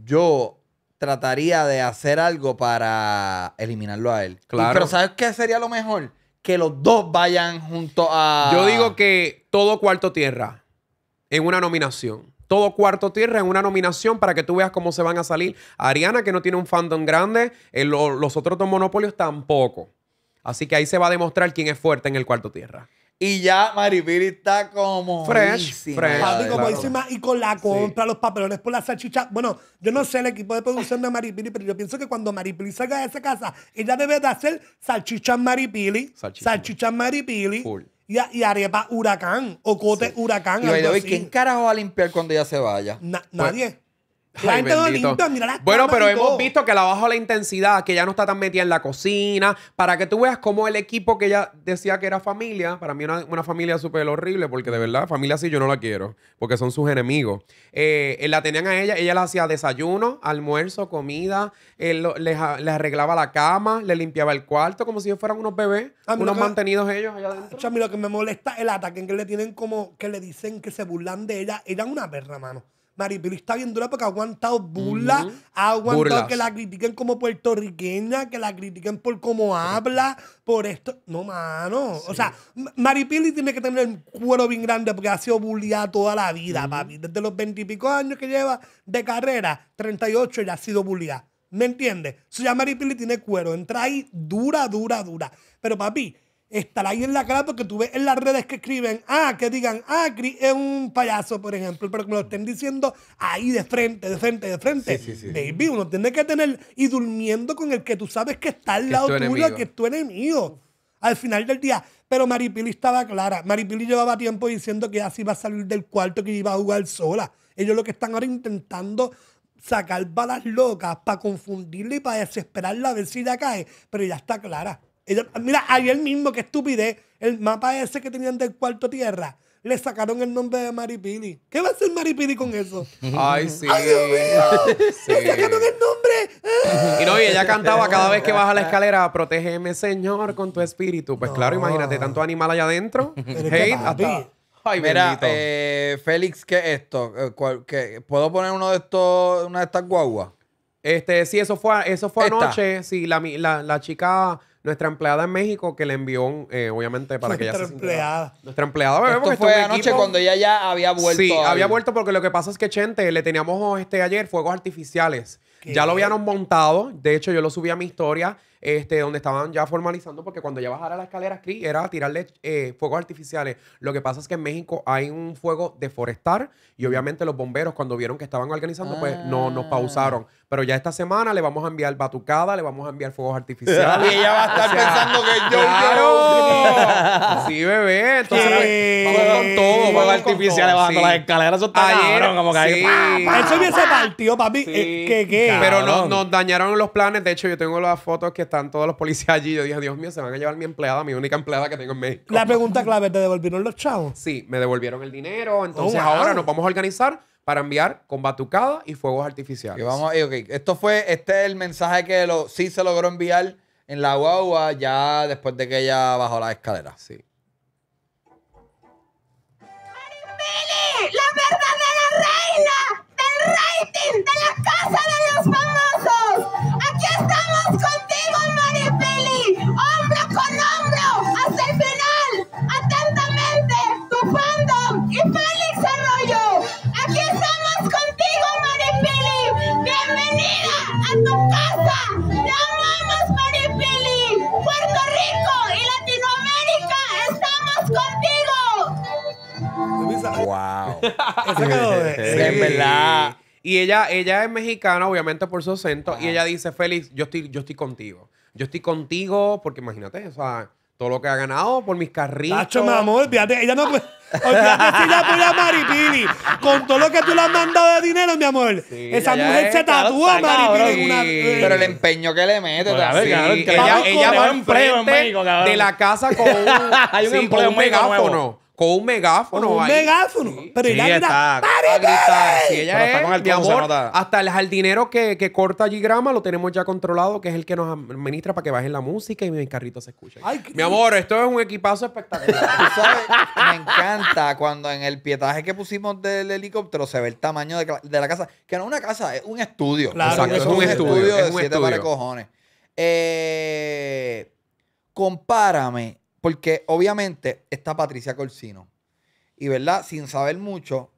yo trataría de hacer algo para eliminarlo a él. Claro. pero ¿sabes qué sería lo mejor? Que los dos vayan junto a... Yo digo que todo cuarto tierra en una nominación. Todo cuarto tierra en una nominación para que tú veas cómo se van a salir. Ariana, que no tiene un fandom grande, los otros dos monopolios tampoco. Así que ahí se va a demostrar quién es fuerte en el cuarto tierra. Y ya Maripili está como. Fresh. fresh y con la compra, los papelones por la salchicha. Bueno, yo no sé el equipo de producción de Maripili, pero yo pienso que cuando Maripili salga de esa casa, ella debe de hacer salchichas Maripili, salchichas salchicha Maripili. Y, arepa huracán o cote huracán. Y, ¿quién carajo va a limpiar cuando ella se vaya? nadie. Bueno, pero hemos visto que la bajo la intensidad, que ya no está tan metida en la cocina, para que tú veas cómo el equipo que ella decía que era familia, para mí una, una familia súper horrible, porque de verdad, familia así yo no la quiero, porque son sus enemigos. Eh, eh, la tenían a ella, ella le hacía desayuno, almuerzo, comida, él eh, les, arreglaba la cama, le limpiaba el cuarto, como si fueran unos bebés, unos mantenidos ellos allá adentro. A mí lo que me molesta el ataque en que le tienen como, que le dicen que se burlan de ella, Eran una perra, mano. Maripili está bien dura porque ha aguantado burla, ha aguantado que la critiquen como puertorriqueña, que la critiquen por cómo habla, por esto. No, mano. O sea, Maripili tiene que tener un cuero bien grande porque ha sido bulliada toda la vida, papi. Desde los veintipico años que lleva de carrera, 38 ya ha sido bulliada. ¿Me entiendes? O sea, Maripili tiene cuero. Entra ahí dura, dura, dura. Pero, papi, Estar ahí en la cara porque tú ves en las redes que escriben, ah, que digan, ah, es un payaso, por ejemplo, pero que me lo estén diciendo ahí de frente, de frente, de frente. Baby, uno tiene que tener y durmiendo con el que tú sabes que está al lado tuyo, que es tu enemigo. Al final del día. Pero Maripili estaba clara. Maripili llevaba tiempo diciendo que así iba a salir del cuarto, que iba a jugar sola. Ellos lo que están ahora intentando sacar balas locas para confundirla y para desesperarla a ver si ya cae. Pero ya está clara mira, ayer mismo, qué estupidez. El mapa ese que tenían del cuarto tierra le sacaron el nombre de Maripili. ¿Qué va a hacer Maripili con eso? Ay, sí. Dios mío! ¡Le sacaron el nombre! Y no, y ella cantaba cada vez que baja la [laughs] escalera, protégeme, Señor, con tu espíritu. Pues claro, imagínate, tanto animal allá adentro. Hate, a Ay, Mira, eh, Félix, ¿qué es esto? Eh, ¿Puedo poner uno de estos, una de estas guaguas? Este, sí, eso fue, eso fue anoche. Sí, la, la, la chica nuestra empleada en México que le envió, eh, obviamente, para que ella empleada. se Nuestra empleada. Esto fue anoche cuando ella ya había vuelto. Sí, había vuelto porque lo que pasa es que Chente le teníamos este, ayer fuegos artificiales. Ya lo habían montado. De hecho, yo lo subí a mi historia, este, donde estaban ya formalizando, porque cuando ya bajara la escalera, Cri era tirarle eh, fuegos artificiales. Lo que pasa es que en México hay un fuego de forestar y obviamente los bomberos, cuando vieron que estaban organizando, pues no nos ah. pausaron. Pero ya esta semana le vamos a enviar batucada, le vamos a enviar fuegos [laughs] artificiales. y ella va a estar pensando que yo quiero. Sí, bebé. Entonces, vamos con todo. Fuegos artificiales bajando las escaleras. Eso está ahí, Eso hubiese partido, papi. Eh, ¿qué, qué? Pero nos, dañaron los planes. De hecho, yo tengo las fotos que están todos los policías allí. Yo dije, Dios mío, se van a llevar mi empleada, mi única empleada que tengo en México. La pregunta clave, ¿te devolvieron los chavos? Sí, me devolvieron el dinero. Oh, entonces ahora nos vamos a organizar para enviar con batucada y fuegos artificiales. Y vamos, eh, Esto fue, este es el mensaje que lo, sí se logró enviar en la guagua ya después de que ella bajó la escalera. Sí. la verdadera reina del rating de la casa de los famosos. Aquí estamos con [laughs] verdad. Y ella, ella es mexicana, obviamente, por su acento. Y ella dice, Félix, yo estoy, yo estoy contigo. Yo estoy contigo porque imagínate, o sea, todo lo que ha ganado por mis carritos. Nacho, mi amor, fíjate, ella no... Olvídate si la Maripili. Con todo lo que tú le has mandado de dinero, mi amor. esa mujer se tatúa Maripili. Pero el empeño que le mete. ella, va enfrente en México, de la casa con un, [laughs] Hay un, megáfono con un megáfono. un megáfono. Sí. Pero está, ella está con el mi hasta el jardinero que, corta allí grama lo tenemos ya controlado, que es el que nos administra para que bajen la música y mi carrito se escuche. mi amor, esto es un equipazo espectacular. [laughs] ¿Tú sabes? Me [laughs] encanta cuando en el pietaje que pusimos del helicóptero se ve el tamaño de, la casa. Que no es una casa, es un estudio. Claro, es, un estudio. es un de siete estudio. cojones. Eh, compárame porque obviamente está Patricia Corsino. Y verdad, sin saber mucho,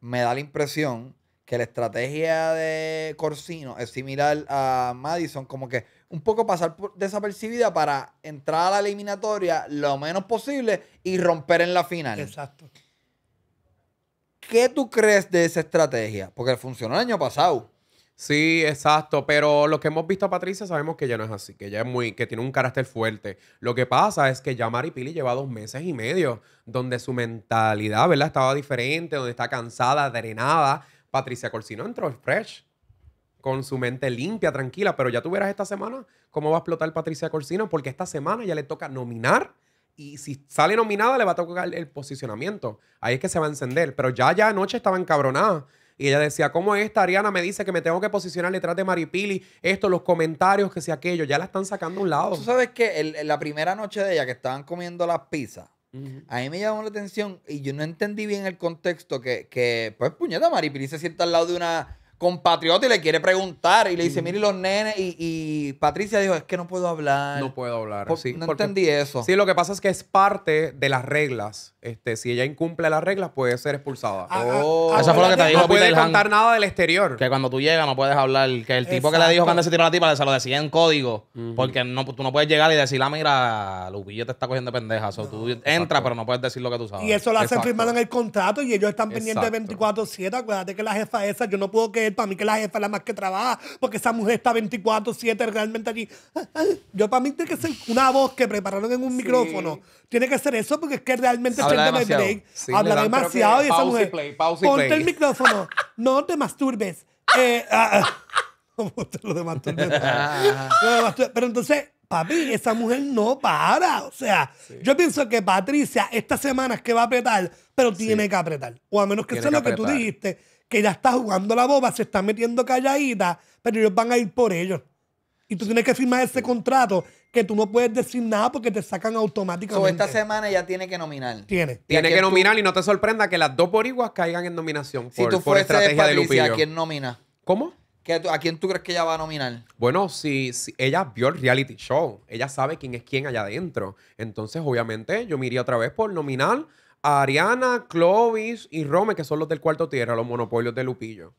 me da la impresión que la estrategia de Corsino es similar a Madison, como que un poco pasar por desapercibida para entrar a la eliminatoria lo menos posible y romper en la final. Exacto. ¿Qué tú crees de esa estrategia? Porque funcionó el año pasado. Sí, exacto, pero lo que hemos visto a Patricia sabemos que ya no es así, que ya es muy, que tiene un carácter fuerte. Lo que pasa es que ya Mari Pili lleva dos meses y medio donde su mentalidad, ¿verdad? Estaba diferente, donde está cansada, drenada. Patricia Corsino entró fresh, con su mente limpia, tranquila, pero ya tú verás esta semana cómo va a explotar Patricia Corsino, porque esta semana ya le toca nominar y si sale nominada le va a tocar el posicionamiento. Ahí es que se va a encender, pero ya ya anoche estaba encabronada y ella decía, ¿cómo esta Ariana me dice que me tengo que posicionar detrás de Maripili? Esto, los comentarios, que si aquello. Ya la están sacando a un lado. Tú sabes que el, la primera noche de ella que estaban comiendo las pizzas, a mí me llamó la atención y yo no entendí bien el contexto que, que pues, puñeta, Maripili se sienta al lado de una compatriota y le quiere preguntar y le dice, mire los nenes y, Patricia dijo, es que no puedo hablar. No puedo hablar. no entendí eso. Sí, lo que pasa es que es parte de las reglas. Este, si ella incumple las reglas, puede ser expulsada. Ah, ah, oh. ah, fue lo que te dijo. No puede contar nada del exterior. Que cuando tú llegas no puedes hablar. Que el tipo que le dijo cuando se tiró la tipa se lo decía en código. Porque no, tú no puedes llegar y decir, ah, mira, Lupillo te está cogiendo pendejas pendeja. Tú entras, pero no puedes decir lo que tú sabes. Y eso lo hacen firmado en el contrato y ellos están pendientes 24-7. Acuérdate que la jefa esa, yo no puedo que para mí que la jefa es la más que trabaja, porque esa mujer está 24-7 realmente allí. Yo para mí tiene que ser una voz que prepararon en un micrófono. Tiene que ser eso porque es que realmente Habla demasiado. Break, demasiado y esa mujer. ponte el micrófono, no te masturbes. lo de Pero entonces, papi, esa mujer no para. O sea, yo pienso que Patricia esta semana es que va a apretar, pero tiene que apretar. O a menos que sea lo que tú dijiste que ya está jugando la boba, se está metiendo calladita, pero ellos van a ir por ellos. Y tú tienes que firmar ese contrato que tú no puedes decir nada porque te sacan automáticamente. esta semana ya tiene que nominar. Tiene. Tiene que, nominar y no te sorprenda que las dos boriguas caigan en nominación si por, tú por estrategia de Lupillo. ¿A quién nomina? ¿Cómo? ¿A quién tú crees que ella va a nominar? Bueno, si, si, ella vio el reality show, ella sabe quién es quién allá adentro. Entonces, obviamente, yo me iría otra vez por nominar Ariana, Clovis y Rome, que son los del cuarto tierra, los monopolios de Lupillo.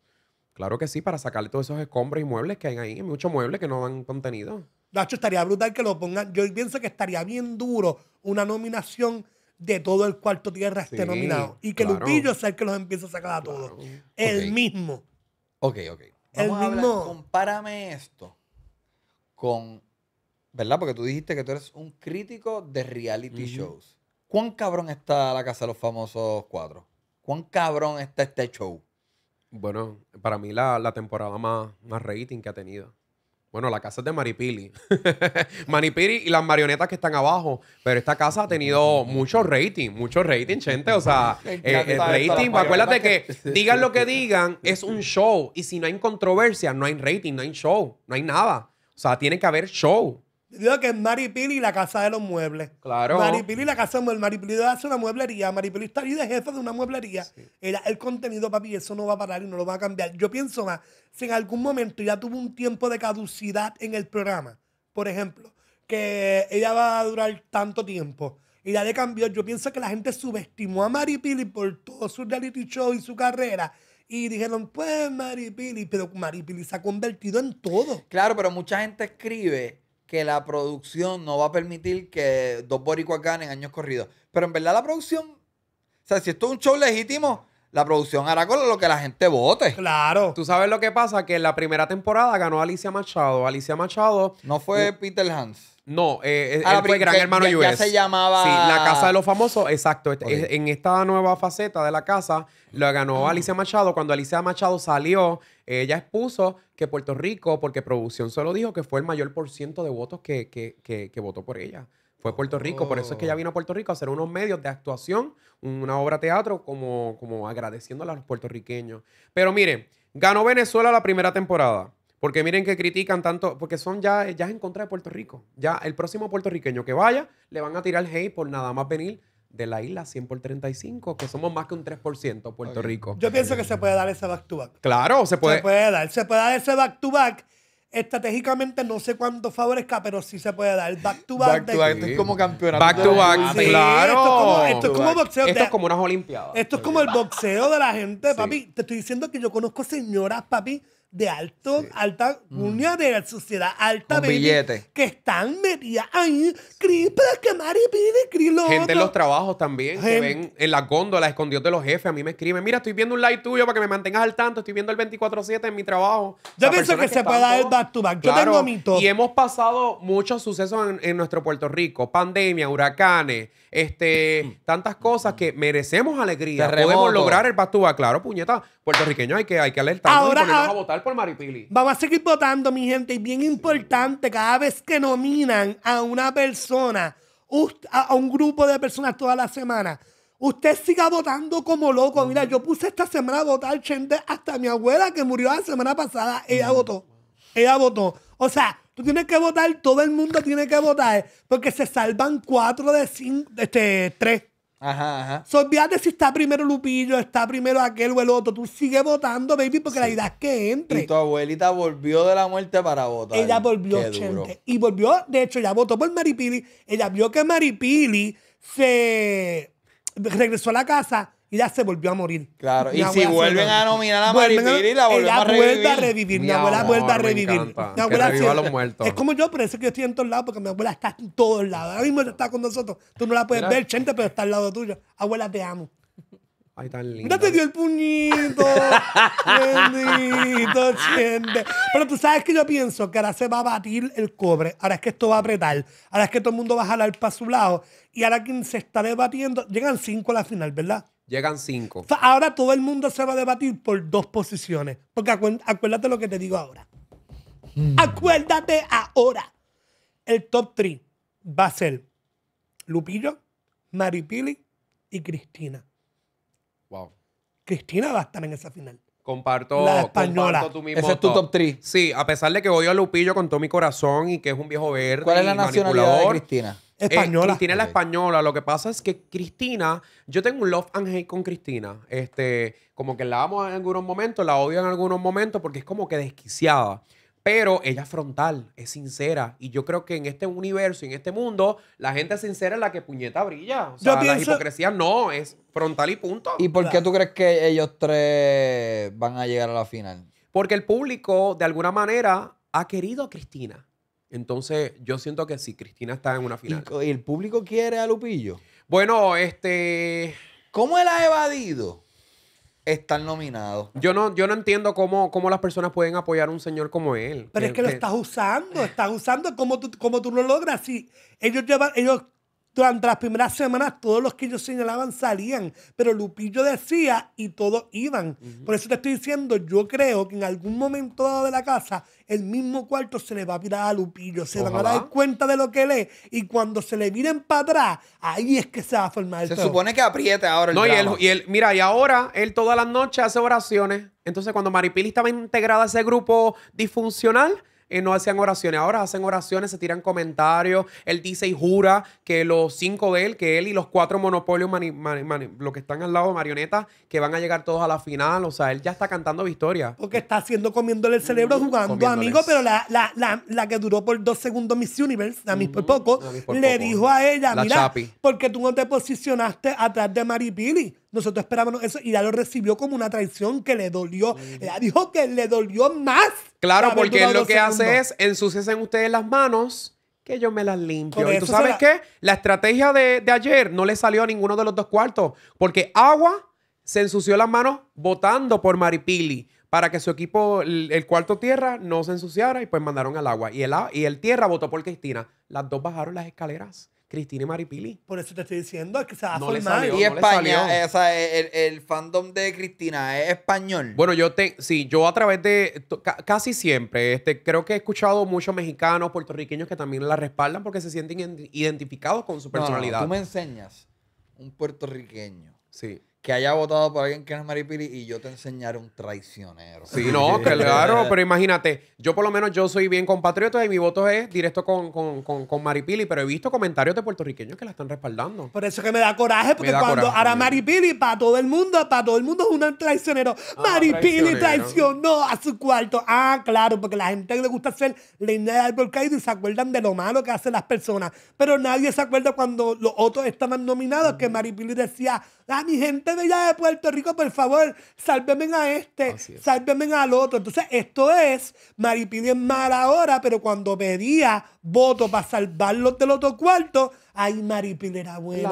Claro que sí, para sacarle todos esos escombros y muebles que hay ahí, muchos muebles que no dan contenido. Nacho, estaría brutal que lo pongan. Yo pienso que estaría bien duro una nominación de todo el cuarto tierra esté nominado. Y que Lupillo sea el que los empiece a sacar a todos. El mismo. Ok, ok. compárame esto con. ¿Verdad? Porque tú dijiste que tú eres un crítico de reality shows. ¿Cuán cabrón está la Casa de los Famosos 4? ¿Cuán cabrón está este show? Bueno, para mí la, la temporada más, más rating que ha tenido. Bueno, la casa es de Maripili. [laughs] Maripili y las marionetas que están abajo. Pero esta casa ha tenido mucho rating, mucho rating, gente. O sea, el eh, eh, rating, pues acuérdate que [laughs] digan lo que digan, es un show. Y si no hay controversia, no hay rating, no hay show, no hay nada. O sea, tiene que haber show. Digo que es Maripili y la casa de los muebles. Claro. Maripili y la casa de los muebles. Maripili hace una mueblería. Maripili está ahí de jefe de una mueblería. El, contenido, papi, eso no va a parar y no lo va a cambiar. Yo pienso más, si en algún momento ya tuvo un tiempo de caducidad en el programa, por ejemplo, que ella va a durar tanto tiempo y ya le cambió, yo pienso que la gente subestimó a Maripili por todo su reality show y su carrera. Y dijeron, pues Maripili, pero Maripili se ha convertido en todo. Claro, pero mucha gente escribe que la producción no va a permitir que dos boricuas ganen años corridos. Pero en verdad la producción, o sea, si esto es un show legítimo, la producción hará con lo que la gente vote. Claro. Tú sabes lo que pasa, que en la primera temporada ganó Alicia Machado. Alicia Machado... No fue Peter Hans. No, eh, eh ah, Gran Hermano US. se llamaba... Sí, La Casa de los Famosos, exacto. Este, en esta nueva faceta de La Casa, la ganó ah. Alicia Machado. Cuando Alicia Machado salió, ella expuso que Puerto Rico, porque producción solo dijo que fue el mayor por ciento de votos que, votó por ella. Fue Puerto Rico, por eso es que ella oh. vino a Puerto Rico a hacer unos medios de actuación, una obra teatro, como, como agradeciéndole a los puertorriqueños. Pero mire, ganó Venezuela la primera temporada. Porque miren que critican tanto, porque son ya, ya en contra de Puerto Rico. Ya el próximo puertorriqueño que vaya, le van a tirar hate por nada más venir de la isla 100 por 35, que somos más que un 3% Puerto Rico. Yo pienso que se puede dar ese back to back. Claro, se puede. Se puede dar, se puede dar ese back to back. Estratégicamente no sé cuánto favorezca, pero sí se puede dar. Back to back. to back, esto es como campeonato. Back to back, sí, Esto es como, boxeo. Esto es como unas olimpiadas. Esto es como el boxeo de la gente, papi. Te estoy diciendo que yo conozco señoras, papi, de alto, alta cuña mm. de la sociedad alta, que están metidas ahí, cri, que Mari pide, cri, Gente los trabajos también, que ven en la góndola... escondidos de los jefes, a mí me escriben, mira, estoy viendo un like tuyo para que me mantengas al tanto, estoy viendo el 24-7 en mi trabajo. Yo pienso que, se puede dar el back to yo tengo mi Y hemos pasado muchos sucesos en, nuestro Puerto Rico, pandemia, huracanes, este, mm. tantas cosas que merecemos alegría, podemos lograr el back to claro, puñeta, puertorriqueño hay que, hay que ahora, a votar Vamos a seguir votando, mi gente. Y bien importante, cada vez que nominan a una persona, a un grupo de personas toda la semana, usted siga votando como loco. Mira, yo puse esta semana a votar, gente, hasta mi abuela que murió la semana pasada, ella votó. Ella votó. O sea, tú tienes que votar, todo el mundo tiene que votar, porque se salvan cuatro de cinco, este, tres. Ajá, ajá. So, olvídate si está primero Lupillo, está primero aquel o el otro. Tú sigue votando, baby, porque la idea es que entre. Y tu abuelita volvió de la muerte para votar. Ella volvió, gente. Y volvió, de hecho, ella votó por Maripili. Ella vio que Maripili se regresó a la casa y ya se volvió a morir. Claro, y si vuelven a nominar a y la volvemos a revivir. vuelve a revivir, mi, abuela vuelve a revivir. abuela los muertos. Es como yo, por eso que yo estoy en todos lados, porque mi abuela está en todos lados. Ahora mismo está con nosotros. Tú no la puedes ver, gente, pero está al lado tuyo. Abuela, te amo. Ay, tan lindo. Ya te dio el puñito. [laughs] bendito, gente. Pero tú sabes que yo pienso que ahora se va a batir el cobre. Ahora es que esto va a apretar. Ahora es que todo el mundo va a jalar para su lado. Y ahora quien se está debatiendo, llegan cinco a la final, ¿verdad? Llegan cinco. ahora todo el mundo se va a debatir por dos posiciones. Porque acuérdate lo que te digo ahora. Hmm. Acuérdate ahora. El top 3 va a ser Lupillo, Maripili y Cristina. Wow. Cristina va a estar en esa final. Comparto, la española. tu Ese es tu top 3. Sí, a pesar de que voy a Lupillo con todo mi corazón y que es un viejo verde. ¿Cuál es la nacionalidad de Cristina? Eh, española. Cristina es la española. Lo que pasa es que Cristina, yo tengo un love and hate con Cristina. Este, como que la amo en algunos momentos, la odio en algunos momentos porque es como que desquiciada. Pero ella es frontal, es sincera. Y yo creo que en este universo en este mundo, la gente sincera es la que puñeta brilla. O sea, la hipocresía no, es frontal y punto. ¿Y por qué tú crees que ellos tres van a llegar a la final? Porque el público, de alguna manera, ha querido a Cristina. Entonces, yo siento que si Cristina está en una final. ¿Y el público quiere a Lupillo? Bueno, este. ¿Cómo él ha evadido estar nominado? Yo no, yo no entiendo cómo, las personas pueden apoyar a un señor como él. Pero es que, lo estás usando, estás usando como tú, como tú lo logras. Si ellos, llevan, ellos durante las primeras semanas todos los que ellos señalaban salían, pero Lupillo decía y todos iban. Por eso te estoy diciendo, yo creo que en algún momento de la casa, el mismo cuarto se le va a tirar a Lupillo, se va a dar cuenta de lo que lee y cuando se le miren para atrás, ahí es que se va a formar el Se supone que apriete ahora el No, y él, mira, y ahora él todas las noches hace oraciones. Entonces cuando Maripili estaba integrada a ese grupo disfuncional, no hacían oraciones. Ahora hacen oraciones, se tiran comentarios. Él dice y jura que los cinco de él, que él y los cuatro monopolios, lo que están al lado de marioneta, que van a llegar todos a la final. O sea, él ya está cantando victoria. Porque está haciendo comiéndole el cerebro, mm, jugando, amigo. Pero la, la, que duró por dos segundos Miss Universe, a mí por mm, poco, le dijo a ella, mira, porque tú no te posicionaste atrás de Maripili. Nosotros esperábamos eso y ya lo recibió como una traición que le dolió. dijo que le dolió más. Claro, porque lo que hace es ensuciarse ustedes las manos que yo me las limpio. Y tú sabes qué? La estrategia de, ayer no le salió a ninguno de los dos cuartos porque Agua se ensució las manos votando por Maripili para que su equipo, el cuarto tierra, no se ensuciara y pues mandaron al agua. Y y el tierra votó por Cristina. Las dos bajaron las escaleras. Cristina Maripili. Por eso te estoy diciendo, que se va a y España, el, fandom de Cristina es español. Bueno, yo te, sí, yo a través de casi siempre, este, creo que he escuchado muchos mexicanos, puertorriqueños que también la respaldan porque se sienten identificados con su personalidad. No, tú me enseñas un puertorriqueño. Sí que haya votado por alguien que no es Maripili y yo te enseñaré un traicionero. Sí, no, [laughs] claro, pero imagínate, yo por lo menos yo soy bien compatriota y mi voto es directo con, con, con, Maripili, pero he visto comentarios de puertorriqueños que la están respaldando. Por eso que me da coraje, porque cuando hará ahora Maripili, para todo el mundo, para todo el mundo es un traicionero. Ah, Maripili traicionó a su cuarto. Ah, claro, porque la gente le gusta hacer linda de árbol caído y se acuerdan de lo malo que hacen las personas. Pero nadie se acuerda cuando los otros estaban nominados, que Maripili decía, ah, mi gente de de Puerto Rico, por favor, sálvemen a este, sálvemen al otro. Entonces, esto es Maripili es mala ahora, pero cuando pedía voto para salvarlos del otro cuarto, ahí Maripili era buena.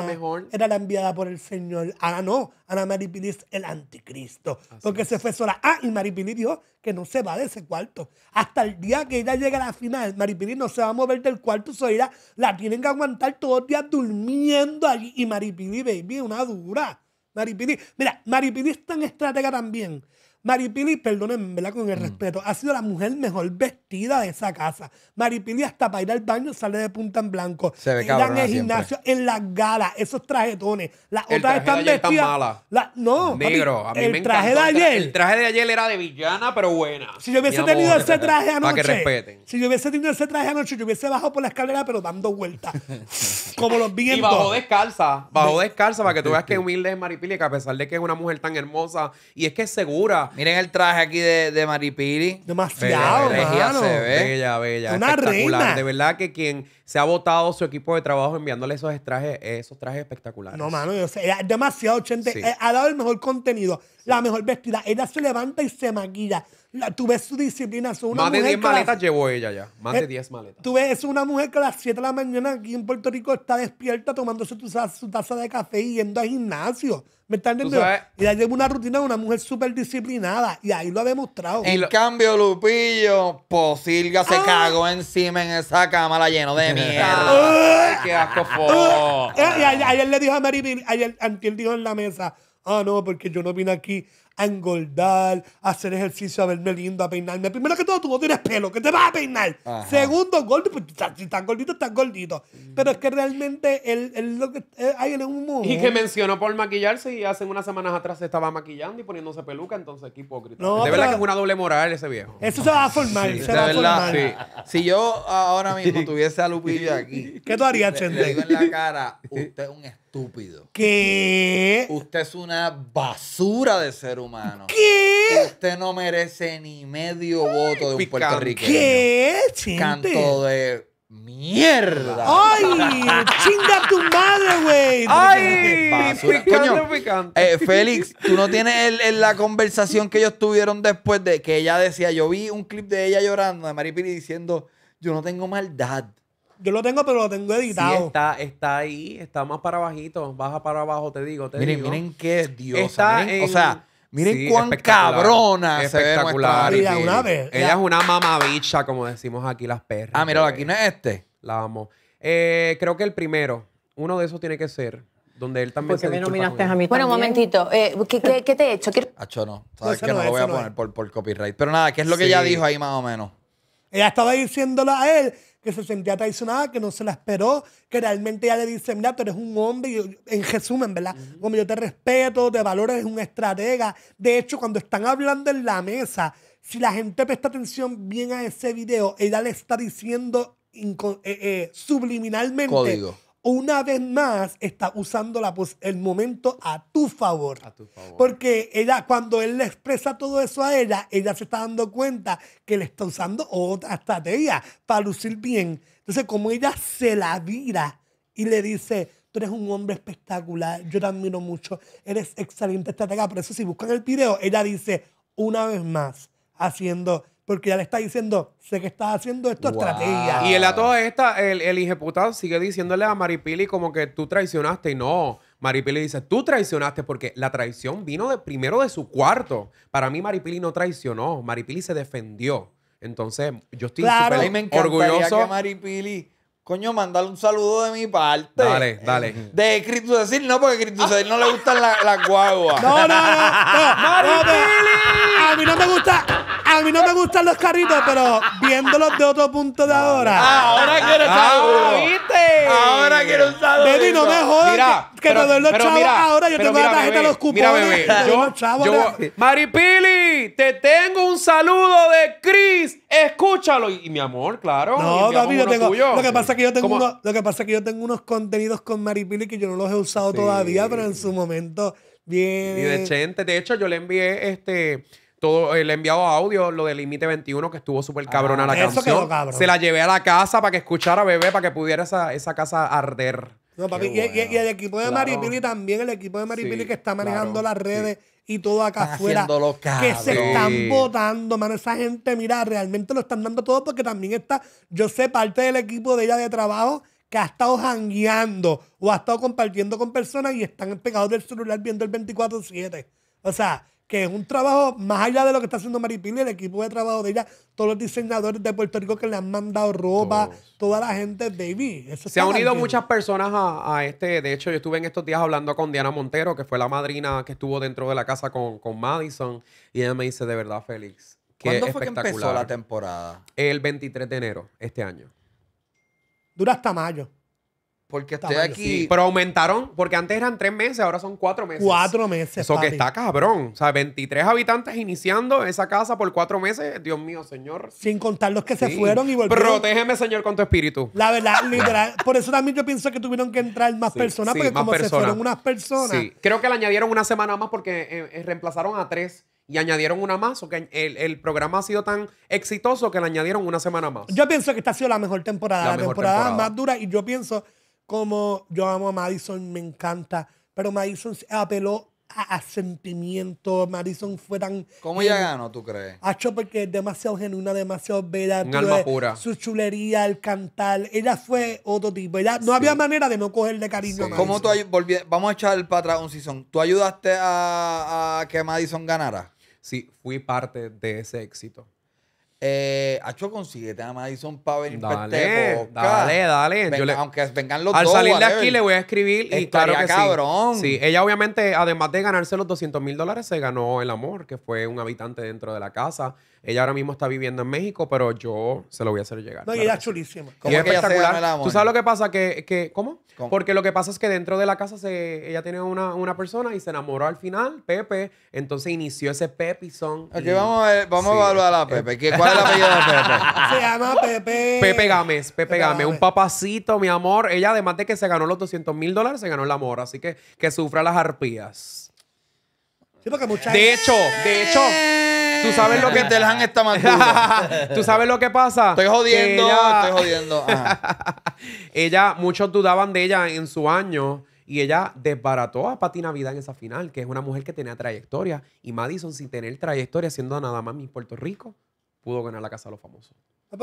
Era la enviada por el Señor. Ahora no, Ana Maripili es el anticristo, porque se fue sola. Ah, y Maripili dijo que no se va de ese cuarto. Hasta el día que ella llega a la final, Maripili no se va a mover del cuarto, sola. la tienen que aguantar todos los días durmiendo allí. Y Maripili, baby, una dura. Piri, Mira, Piri es tan estratega también Maripili, perdónenme ¿verdad? Con el mm. respeto, ha sido la mujer mejor vestida de esa casa. Maripili hasta para ir al baño sale de punta en blanco. Se ve En el gimnasio, en las galas, esos trajetones. Las otras están de no, negro. el traje de ayer. El traje de ayer era de villana, pero buena. Si yo hubiese tenido ese traje anoche. Si yo hubiese tenido ese traje anoche, yo hubiese bajado por la escalera, pero dando vueltas. [laughs] como los vientos. Y bajó descalza. Bajó descalza para que tú veas que humilde es Maripili, que a pesar de que es una mujer tan hermosa y es que es segura Miren el traje aquí de, Maripiri. Demasiado, bella, Se Bella, bella. Una espectacular. De verdad que quien se ha votado su equipo de trabajo enviándole esos trajes, esos trajes espectaculares. No, mano, yo sé. Demasiado gente. Eh, ha dado el mejor contenido la mejor vestida. Ella se levanta y se maquilla. tú ves su disciplina. una Más de 10 maletas llevó ella ya. Más de 10 eh, maletas. Tú ves, es una mujer que a las 7 de la mañana aquí en Puerto Rico está despierta tomándose su taza de café y yendo al gimnasio. ¿Me están entendiendo? Y ahí lleva una rutina de una mujer súper disciplinada y ahí lo ha demostrado. En cambio, Lupillo, Posilga se ah. cagó encima en esa cama, la de [laughs] mierda. ¡Qué asco fue eh, y ayer, le dijo a Mary Bill- ayer él dijo en la mesa, Ah, no, porque yo no vine aquí a engordar, a hacer ejercicio, a verme lindo, a peinarme. Primero que todo, tú no tienes pelo, que te vas a peinar. Segundo, gordo, pues, si estás gordito, estás gordito. Pero es que realmente él, lo que hay eh, en un mundo. Y que mencionó por maquillarse y hace unas semanas atrás estaba maquillando y poniéndose peluca, entonces qué hipócrita. No, de verdad que es una doble moral ese viejo. Eso se va a formar, se va verdad, a formar. Sí. Si yo ahora mismo [laughs] tuviese a Lupilla aquí. ¿Qué tú harías, Chente? Le, la cara, usted es un estúpido. ¿Qué? Usted es una basura de ser humano. ¿Qué? Usted no merece ni medio voto de un puertorriqueño. ¿Qué? Canto de mierda. ¡Ay! ¡Chinga tu madre, güey! ¡Ay! Picante, picante. Eh, Félix, tú no tienes la conversación que ellos tuvieron después de que ella decía, yo vi un clip de ella llorando, de Maripiri diciendo, yo no tengo maldad. Yo lo tengo, pero lo tengo editado. está, ahí, está más para bajito, baja para abajo, te digo. miren, miren qué diosa. Miren, O sea, miren cuán cabrona espectacular. ella, es una mamabicha, como decimos aquí las perras. Ah, mira, pues, aquí no es este. La amo. Eh, creo que el primero, uno de esos tiene que ser donde él también Porque me nominaste a mí Bueno, un momentito. Eh, ¿qué, te he hecho? ¿Qué... no. Sabes que no, lo voy a poner por, copyright. Pero nada, ¿qué es lo que ella dijo ahí más o menos? Ella estaba diciéndolo a él que se sentía traicionada, que no se la esperó, que realmente ella le dice, mira, tú eres un hombre, en resumen, ¿verdad? Como yo te respeto, te valoro, eres un estratega. De hecho, cuando están hablando en la mesa, si la gente presta atención bien a ese video, ella le está diciendo eh, eh, subliminalmente una vez más está usando la, pues, el momento a tu, favor. a tu favor. Porque ella, cuando él le expresa todo eso a ella, ella se está dando cuenta que le está usando otra estrategia para lucir bien. Entonces, como ella se la vira y le dice, tú eres un hombre espectacular, yo te admiro mucho, eres excelente estratega. Por eso, si buscan el video, ella dice, una vez más, haciendo porque ya le está diciendo, sé que estás haciendo esto estrategia. Y el a toda esta, el, el ejecutado sigue diciéndole a Maripili como que tú traicionaste y no. Maripili dice, tú traicionaste porque la traición vino primero de su cuarto. Para mí Maripili no traicionó, Maripili se defendió. Entonces, yo estoy claro, orgulloso. Que Maripili coño, mandale un saludo de mi parte. Dale, dale. Eh, de Cristo decir no, porque Cristo decir no le gustan las la guaguas. [laughs] No, no, no. no, a mí no me gusta a mí no me gustan los carritos, pero viéndolos de otro punto de ahora. Ahora quiero un saludo. ¿viste? Ahora quiero saludo. Betty, no me jodas. que no te doy los chavos ahora. Yo tengo la tarjeta de los cupones. yo- chavo Maripili, te tengo un saludo de Chris. Escúchalo. Y, mi amor, claro. No, David, tengo. Lo que pasa es que yo tengo unos, lo que pasa que yo tengo unos contenidos con Maripili que yo no los he usado todavía, pero en su momento bien. Y de Chente. De hecho, yo le envié este el eh, enviado audio, lo del Límite 21, que estuvo súper cabrón ah, a la canción. Se la llevé a la casa para que escuchara bebé, para que pudiera esa, casa arder. No, papi, y, el equipo de Maripili también, el equipo de Maripili que está manejando las redes y todo acá afuera. Que se están botando. mano. Esa gente, mira, realmente lo están dando todo porque también está, yo sé, parte del equipo de ella de trabajo que ha estado jangueando o ha estado compartiendo con personas y están pegados del celular viendo el 24-7. O sea, que es un trabajo más allá de lo que está haciendo Maripili, el equipo de trabajo de ella, todos los diseñadores de Puerto Rico que le han mandado ropa, toda la gente, David. Se han unido muchas personas a, este. De hecho, yo estuve en estos días hablando con Diana Montero, que fue la madrina que estuvo dentro de la casa con, Madison, y ella me dice, de verdad, Félix. Qué ¿Cuándo fue que empezó la temporada? El 23 de enero, este año. Dura hasta mayo. Porque estoy aquí. Pero aumentaron, porque antes eran tres meses, ahora son cuatro meses. Cuatro meses. Eso que está cabrón. O sea, 23 habitantes iniciando esa casa por cuatro meses. Dios mío, señor. Sin contar los que se fueron y volvieron. Protégeme, señor, con tu espíritu. La verdad, [laughs] literal. Por eso también yo pienso que tuvieron que entrar más personas, porque como se fueron unas personas. Sí. Creo que le añadieron una semana más porque eh, eh, reemplazaron a tres y añadieron una más. O que el, programa ha sido tan exitoso que le añadieron una semana más. Yo pienso que esta ha sido la mejor temporada, la, temporada. más dura y yo pienso como yo amo a Madison, me encanta, pero Madison apeló a, sentimiento. sentimientos. Madison fue tan. ¿Cómo ella ganó, tú crees? Hacho, porque es demasiado genuina, demasiado bella. alma pura. Su chulería, el cantar. Ella fue otro tipo. no había manera de no cogerle cariño a ¿Cómo Vamos a echar para atrás un season. ¿Tú ayudaste a, a que Madison ganara? Sí, fui parte de ese éxito. Eh, Acho, consíguete a Madison para venir dale, dale, dale, aunque vengan los al dos. Al salir de aquí le voy a escribir y claro que Sí. sí. Ella obviamente, además de ganarse los 200 mil dólares, se ganó el amor, que fue un habitante dentro de la casa. Ella ahora mismo está viviendo en México, pero yo se lo voy a hacer llegar. No, ella es chulísima. es que espectacular. ¿Tú sabes lo que pasa? Que, ¿Cómo? Porque lo que pasa es que dentro de la casa se, ella tiene una, una persona y se enamoró al final, Pepe. Entonces inició ese Pepe son. Aquí vamos a, vamos a evaluar a Pepe. ¿Cuál es el apellido de Pepe? [laughs] se llama Pepe. Pepe Gámez. Pepe, Games. Gámez. Un papacito, mi amor. Ella, además de que se ganó los 200 mil dólares, se ganó el amor. Así que que sufra las arpías. Sí, porque muchas... De hecho, de hecho. Tú sabes lo que te esta [laughs] Tú sabes lo que pasa. Estoy jodiendo, ella... estoy jodiendo. [laughs] ella, muchos dudaban de ella en su año. Y ella desbarató a Pati Navidad en esa final, que es una mujer que tenía trayectoria. Y Madison, sin tener trayectoria, siendo nada más Mi Puerto Rico, pudo ganar la Casa de los Famosos.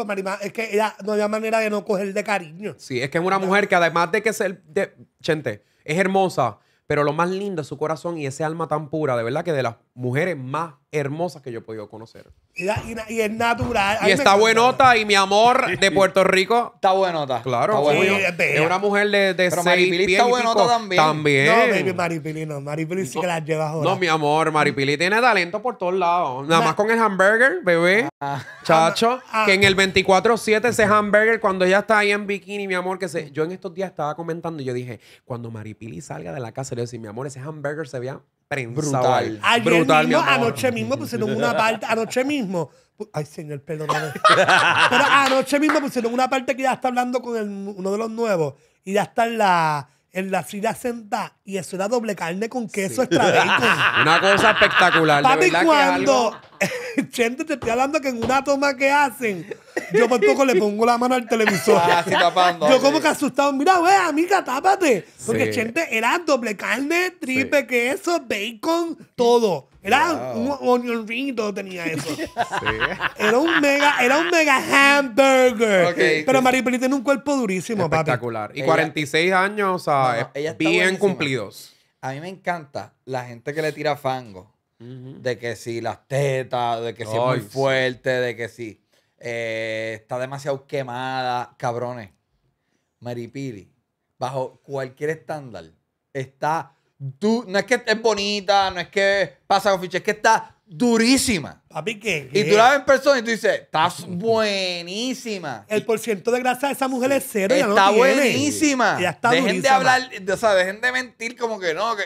Marima, es que ella no había manera de no coger de cariño. Sí, es que es una mujer que además de que ser de, gente, es hermosa, pero lo más lindo es su corazón y ese alma tan pura, de verdad que de las mujeres más hermosas que yo he podido conocer. Y, es natural. Y está buenota y mi amor de Puerto Rico. Está buenota. Claro. Está es, una mujer de, de Pero está buenota también. No, baby, Maripili no. Maripili sí que la lleva ahora. No, mi amor, Maripili tiene talento por todos lados. Nada más con el hamburger, bebé. Ah. Chacho, ah, que en el 24-7 ese hamburger, cuando ella está ahí en bikini, mi amor, que se... Yo en estos días estaba comentando y yo dije, cuando Maripili salga de la casa, le voy mi amor, ese hamburger se vea Brutal. Ayer mismo, anoche mismo pusieron una parte, anoche mismo. Ay, señor, perdóname. Pero anoche mismo pusieron una parte que ya está hablando con uno de los nuevos y ya está en la, en la fila sentada y eso era doble carne con queso extra bacon. [laughs] Una cosa espectacular. Papi, cuando. [laughs] Chente Gente, te estoy hablando que en una toma que hacen, yo por poco le pongo la mano al televisor. Ah, yo como que asustado, mira, wey, amiga, tápate. Porque gente era doble carne, Tripe, queso, bacon, todo. Era un onion ring Y todo tenía eso. [laughs] Sí. Era un mega, era un mega hamburger. Pero Maripeli tiene un cuerpo durísimo, Espectacular. Y 46 años, o sea, bien cumplida a mí me encanta la gente que le tira fango. De que si las tetas, de que si es muy fuerte, de que si eh, está demasiado quemada. Cabrones, Maripiri, bajo cualquier estándar, está... Tú, no es que es bonita, no es que pasa con ficha, es que está durísima. Papi, ¿qué, Y tú la ves en persona y tú dices, estás buenísima. El porciento de grasa de esa mujer es cero. Está buenísima. Ya está dejen de hablar, o sea, dejen de mentir como que no, que...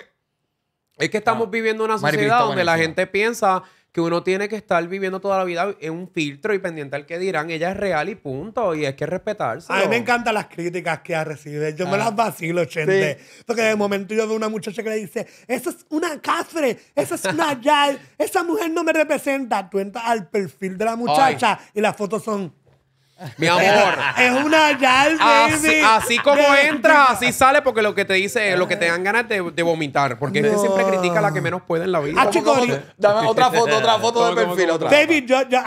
Es que estamos ah, viviendo una sociedad donde la gente piensa que uno tiene que estar viviendo toda la vida en un filtro y pendiente al que dirán, ella es real y punto, y hay que respetarse. A mí me encantan las críticas que ha recibido yo me ah. las vacilo, gente, porque de momento yo veo una muchacha que le dice, esa es una cafre, esa es una yal, esa mujer no me representa. Tú entras al perfil de la muchacha y las fotos son [laughs] Mi amor. es una yard Así, como entra, así sale porque lo que te dice lo que te dan ganas de, de vomitar. Porque siempre critica a la que menos puede en la vida. Ah, chicos, Dame otra foto, otra foto de perfil, otra. Baby, yo, ya.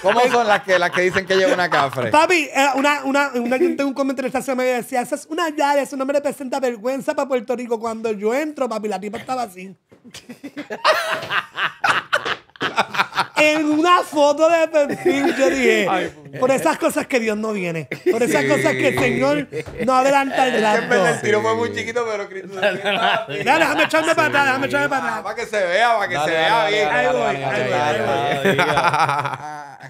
¿Cómo son las que, las que dicen que lleva una cafre? papi, eh, una, una, una, yo un comentario esta semana me decía, esa es una llave. eso no me representa vergüenza para Puerto Rico. Cuando yo entro, papi, la tipa estaba así. [laughs] en una foto de perfil yo dije, [laughs] por esas cosas que Dios no viene, por esas cosas que el Señor no adelanta el rato. Es que el tiro fue muy chiquito, pero Cristo Ya, déjame echarme para atrás, déjame echarme para atrás. Ah, para que se vea, para que se vea bien. Ahí ahí voy, ahí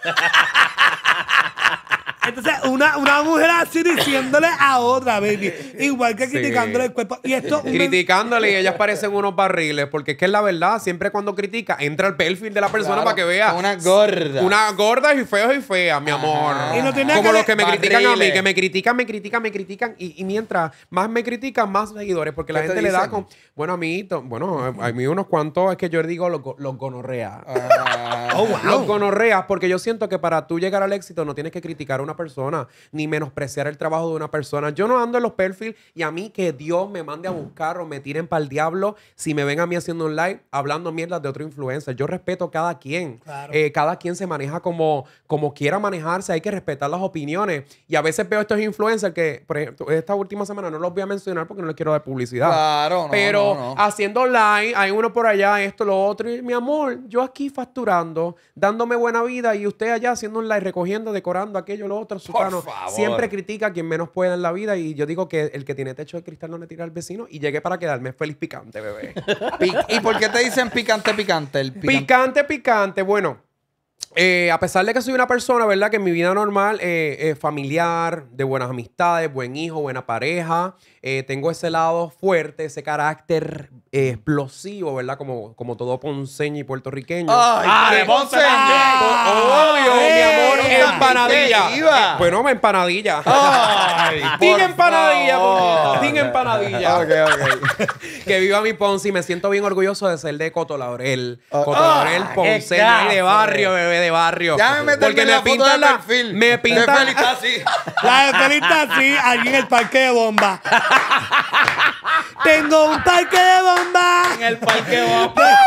voy. [laughs] [laughs] Entonces, una, mujer así diciéndole a otra, baby. Igual que criticándole el cuerpo. Y esto. Criticándole y ellas parecen unos barriles, porque es que es la verdad, siempre cuando critica, entra el perfil de la persona para que vea. Una gorda. Una gorda y feo y fea, mi amor. Como los que me critican a mí, que me critican, me critican, me critican. Y, mientras más me critican, más seguidores. Porque la gente le da con. Bueno, a mí, bueno, a mí unos cuantos es que yo digo los, gonorreas. los ah. oh, Los gonorreas, porque yo siento que para tú llegar al éxito no tienes que criticar una persona, ni menospreciar el trabajo de una persona. Yo no ando en los perfiles y a mí que Dios me mande a buscar o me tiren para el diablo si me ven a mí haciendo un live hablando mierdas de otro influencer. Yo respeto cada quien. Eh, cada quien se maneja como, como quiera manejarse. Hay que respetar las opiniones. Y a veces veo estos influencers que, por ejemplo, esta última semana no los voy a mencionar porque no les quiero dar publicidad. Pero haciendo live, hay uno por allá, esto, lo otro. Y mi amor, yo aquí facturando, dándome buena vida y usted allá haciendo un live, recogiendo, decorando aquello, lo otro. Por Siempre critica a quien menos pueda en la vida y yo digo que el que tiene techo de cristal no le tira al vecino y llegué para quedarme feliz picante, bebé. [laughs] ¿Y por qué te dicen picante, picante? El picante, picante. Bueno, eh, a pesar de que soy una persona, ¿verdad? Que en mi vida normal, eh, eh familiar, de buenas amistades, buen hijo, buena pareja, eh, tengo ese lado fuerte, ese carácter explosivo, ¿verdad? Como, como todo ponceño y puertorriqueño. ¡Ay, ah, empanadilla. Pues no, empanadilla. sin empanadilla. sin empanadilla. Ok, ok. [laughs] que viva mi Ponzi. Me siento bien orgulloso de ser de Coto Laurel. Oh, Coto ah, Laurel, de barrio, bebé de barrio. Ya me Porque me pintan la... Me pintan... [laughs] La de Pelita sí, allí en el parque de bomba. [laughs] Tengo un parque de bomba. En el parque de bomba.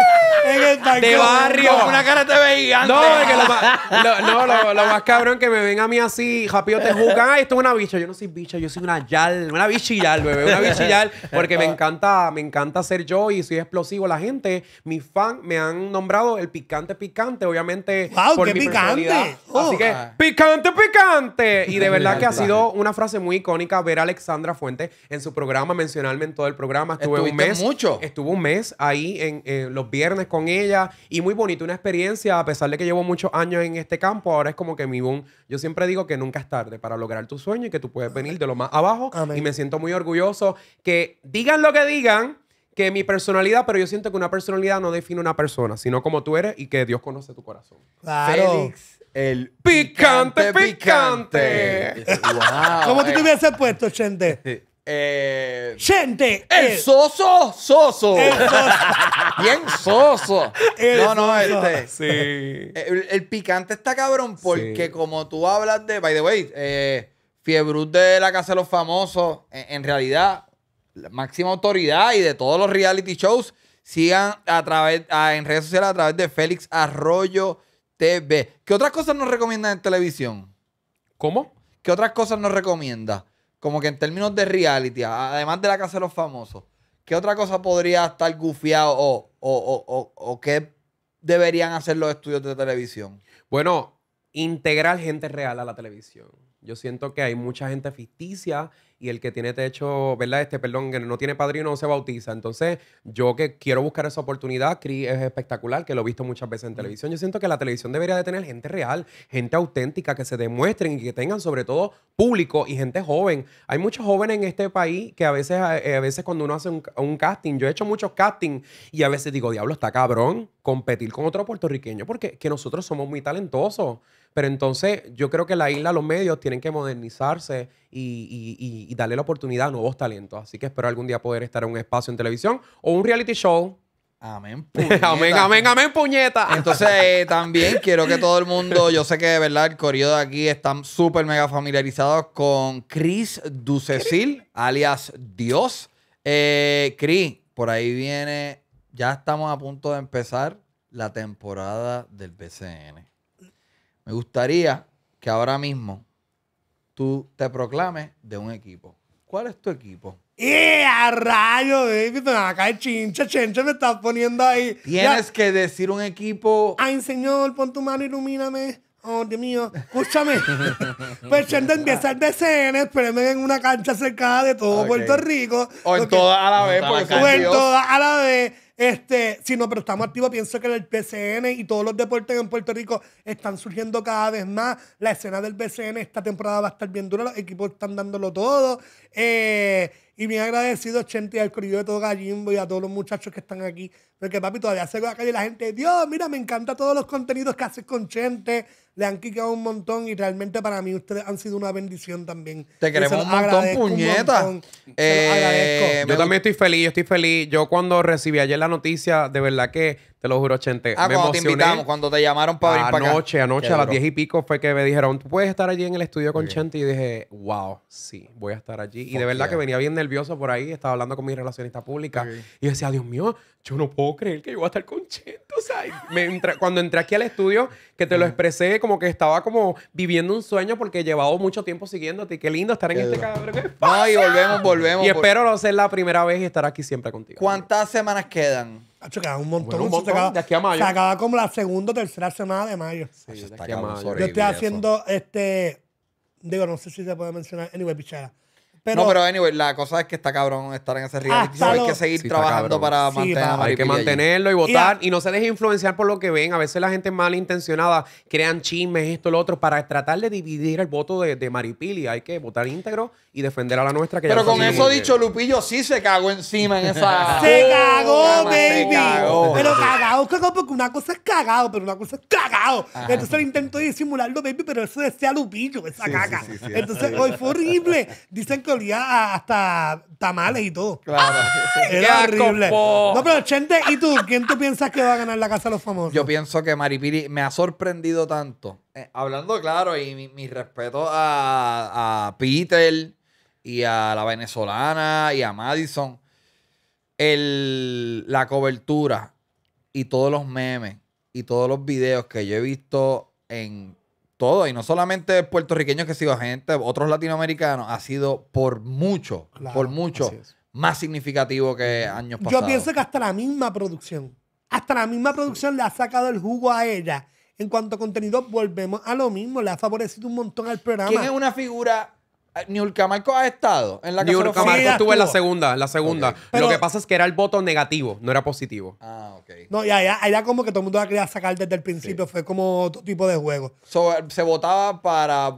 en el parque de barrio. Una cara te veía. No, lo, no, lo, lo más caro que me ven a mí así, rápido te juzgan. Ay, esto es una bicha. Yo no soy bicha, yo soy una yal. Una bichillal, bebé. Una bichillal. Porque me encanta, me encanta ser yo y soy explosivo. La gente, mis fans, me han nombrado el picante picante. Obviamente. ¡Wow! Por picante! Oh. Así que, ah. ¡picante picante! Y de [laughs] verdad que ha sido una frase muy icónica ver a Alexandra Fuente en su programa, mencionarme en todo el programa. Estuve un mes. mucho. Estuve un mes ahí en, eh, los viernes con ella y muy bonito, una experiencia, a pesar de que llevo muchos años en este campo, ahora es como que mi yo siempre digo que nunca es tarde para lograr tu sueño y que tú puedes venir de lo más abajo. Y me siento muy orgulloso que digan lo que digan, que mi personalidad, pero yo siento que una personalidad no define una persona, sino como tú eres y que Dios conoce tu corazón. Félix, el picante, picante. ¿Cómo tú te hubieses puesto, sí eh, Gente. El eh. soso, soso. [laughs] Bien soso. no, no, este. Eh, el, picante está cabrón porque como tú hablas de, by the way, eh, de la Casa de los Famosos, en, realidad, la máxima autoridad y de todos los reality shows, sigan a través, en redes sociales a través de Félix Arroyo TV. ¿Qué otras cosas nos recomiendan en televisión? ¿Cómo? ¿Qué otras cosas nos recomienda? como que en términos de reality, además de la casa de los famosos, ¿qué otra cosa podría estar gufiado o, o, o qué deberían hacer los estudios de televisión? Bueno, integrar gente real a la televisión. Yo siento que hay mucha gente ficticia y el que tiene techo, ¿verdad? Este, perdón, que no tiene padrino no se bautiza. Entonces, yo que quiero buscar esa oportunidad, Cris es espectacular, que lo he visto muchas veces en televisión. Yo siento que la televisión debería de tener gente real, gente auténtica, que se demuestren y que tengan sobre todo público y gente joven. Hay muchos jóvenes en este país que a veces, eh, a, veces cuando uno hace un, casting, yo he hecho muchos castings y a veces digo, diablo, está cabrón competir con otro puertorriqueño porque que nosotros somos muy talentosos. Pero entonces yo creo que la isla, los medios tienen que modernizarse y, darle la oportunidad a nuevos talentos. Así que espero algún día poder estar en un espacio en televisión o un reality show. Amén, [laughs] puñeta. amén, amén, amén, puñeta. Entonces, [laughs] eh, también quiero que todo el mundo, yo sé que de verdad el corrido de aquí están súper mega familiarizados con Chris Ducecil, alias Dios. Eh, Chris, por ahí viene, ya estamos a punto de empezar la temporada del BCN. Me gustaría que ahora mismo tú te proclames de un equipo. ¿Cuál es tu equipo? ¡Eh, a rayo, David! Acá caer chincha, chincha me estás poniendo ahí. Tienes que decir un equipo. Ay, señor, pon tu mano, ilumíname. Oh, Dios mío, escúchame. chende, [laughs] empieza el DCN, pero en una cancha cercada de todo Puerto Rico. O en todas a la vez, porque O en todas a la vez. Este, no, pero estamos activos. Pienso que el pcn y todos los deportes en Puerto Rico están surgiendo cada vez más. La escena del PCN esta temporada va a estar bien dura. Los equipos están dándolo todo. Eh, y bien agradecido, Chente, al corrido de todo Gallimbo y a todos los muchachos que están aquí porque papi todavía se va a calle la gente, Dios, mira, me encanta todos los contenidos que haces con Chente. Le han quicado un montón y realmente para mí ustedes han sido una bendición también. Te queremos un montón, puñeta. Te eh, yo también estoy feliz, yo estoy feliz. Yo cuando recibí ayer la noticia, de verdad que, te lo juro, Chente, ah, me cuando emocioné. te invitamos, cuando te llamaron para venir para Anoche, anoche, a las diez y pico fue que me dijeron, tú puedes estar allí en el estudio con Chente. Y dije, wow, sí, voy a estar allí. Y de verdad que venía bien nervioso por ahí. Estaba hablando con mi relacionista pública. Y decía, Dios mío, yo no puedo creer que yo voy a estar con Chento. O sea, cuando entré aquí al estudio, que te lo expresé, como que estaba como viviendo un sueño porque he llevado mucho tiempo siguiéndote. Qué lindo estar en este cabrón. Ay, [laughs] volvemos, volvemos. Y espero no ser la primera vez y estar aquí siempre contigo. ¿Cuántas semanas quedan? Hacho, un montón. un montón. de aquí a mayo. Se acaba como la segunda o tercera semana de mayo. Yo estoy haciendo este. Digo, no sé si se puede mencionar. Anyway, pichara no, pero anyway, la cosa es que está cabrón estar en ese reality Hay que seguir trabajando para mantenerlo Hay que mantenerlo y votar. Y, no se deje influenciar por lo que ven. A veces la gente malintencionada crean chismes, esto, lo otro, para tratar de dividir el voto de, de Maripili. Hay que votar íntegro y defender a la nuestra. Que pero con eso dicho, Lupillo sí se cagó encima en esa... [laughs] ¡Se oh, cagó, baby! Pero cagado, cagado, porque una cosa es cagado, pero una cosa es cagado. Entonces el intento disimularlo, baby, pero eso decía Lupillo, esa caga Entonces, hoy fue horrible. Dicen que olía hasta tamales y todo. Claro. Era Qué horrible. No, pero Chente, ¿y tú? ¿Quién tú piensas que va a ganar la Casa de los Famosos? Yo pienso que Maripiri me ha sorprendido tanto. Eh, hablando claro, y mi, respeto a, a Peter y a la venezolana y a Madison. El, la cobertura y todos los memes y todos los videos que yo he visto en todo, y no solamente puertorriqueños que ha sido gente, otros latinoamericanos, ha sido por mucho, por mucho más significativo que años pasados. Yo pienso que hasta la misma producción, hasta la misma producción le ha sacado el jugo a ella. En cuanto a contenido, volvemos a lo mismo, le ha favorecido un montón al programa. ¿Quién es una figura Ah, Niurcamarco ha estado en la casa estuvo, en la segunda, la segunda. lo que pasa es que era el voto negativo, no era positivo. Ah, ok. No, y allá, como que todo el mundo la quería sacar desde el principio, fue como otro tipo de juego. Eh, se votaba para,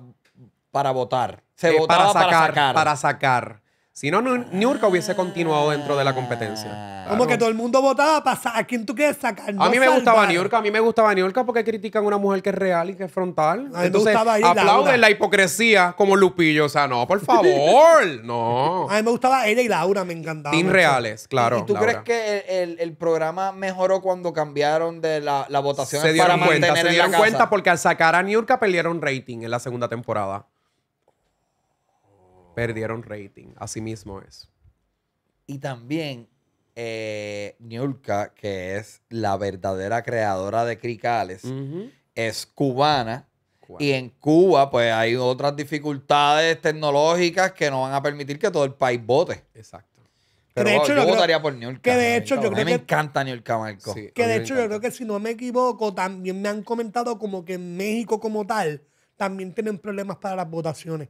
para votar. Se eh, votaba para sacar. Para sacar. Si no, Niurka hubiese continuado dentro de la competencia. Ah. Como que todo el mundo votaba para a quién tú quieres sacar. a mí me gustaba Niurka, a mí me gustaba Niurka porque critican a una mujer que es real y que es frontal. Entonces, ahí, aplauden la, hipocresía como Lupillo. O sea, no, por favor. [laughs] no. A mí me gustaba ella y Laura, me encantaba. Team reales, claro. ¿Y tú crees que el, programa mejoró cuando cambiaron de la, votación se dieron para cuenta, Se dieron cuenta porque al sacar a Niurka perdieron rating en la segunda temporada. Perdieron rating, así mismo es. Y también eh, que es la verdadera creadora de cricales, es cubana. Y en Cuba, pues hay otras dificultades tecnológicas que no van a permitir que todo el país vote. Exacto. yo, votaría por Niurka. Que de hecho, a mí me encanta Niurka, Marcos que de hecho, yo creo que si no me equivoco, también me han comentado como que en México como tal también tienen problemas para las votaciones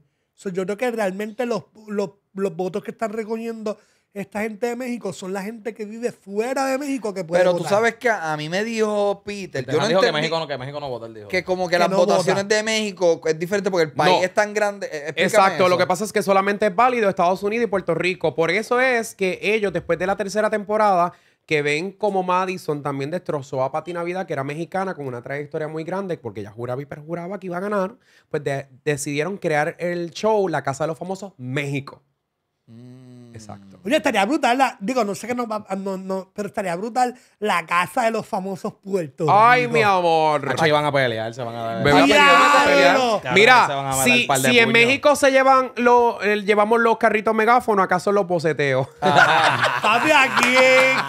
yo creo que realmente los, los, los votos que están recogiendo esta gente de México son la gente que vive fuera de México que puede Pero tú sabes que a, mí me dijo Peter, yo que México no, que México no vota, dijo. Que como que, las votaciones de México es diferente porque el país es tan grande. Eh, Exacto, lo que pasa es que solamente es válido Estados Unidos y Puerto Rico. Por eso es que ellos, después de la tercera temporada, que ven como Madison también destrozó a Pati Navidad, que era mexicana, con una trayectoria muy grande, porque ella juraba y perjuraba que iba a ganar, pues decidieron crear el show La Casa de los Famosos México. Mm. Exacto. Oye, estaría brutal, la, digo, no sé qué ah, no va, no, pero estaría brutal la casa de los famosos puertos. Ay, mi amor. ahí van a pelear, se van a dar. a pelear, Mira, si, en México se llevan lo llevamos los carritos megáfonos, acaso los boceteos. Está aquí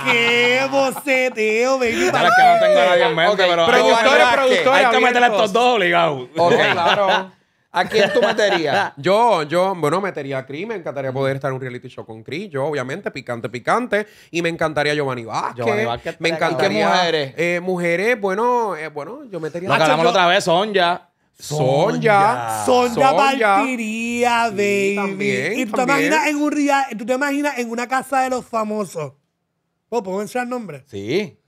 qué boceteo, baby. que no tengo nadie en mente, Productores, productores. Hay que a estos dos obligados. Ok, claro. ¿A quién tú meterías? [laughs] yo, yo, bueno, metería a Cris. Me encantaría poder estar en un reality show con Cris. Yo, obviamente, picante, picante. Y me encantaría Giovanni Vázquez. Giovanni Vázquez me encantaría. ¿Qué mujeres? Eh, mujeres, bueno, eh, bueno, yo metería Nos hablamos otra vez, Sonja. Sonja. Sonja partiría, baby. también, y tú te imaginas en un real, tú te imaginas en una casa de los famosos. ¿Puedo, ¿puedo mencionar nombre? Sí.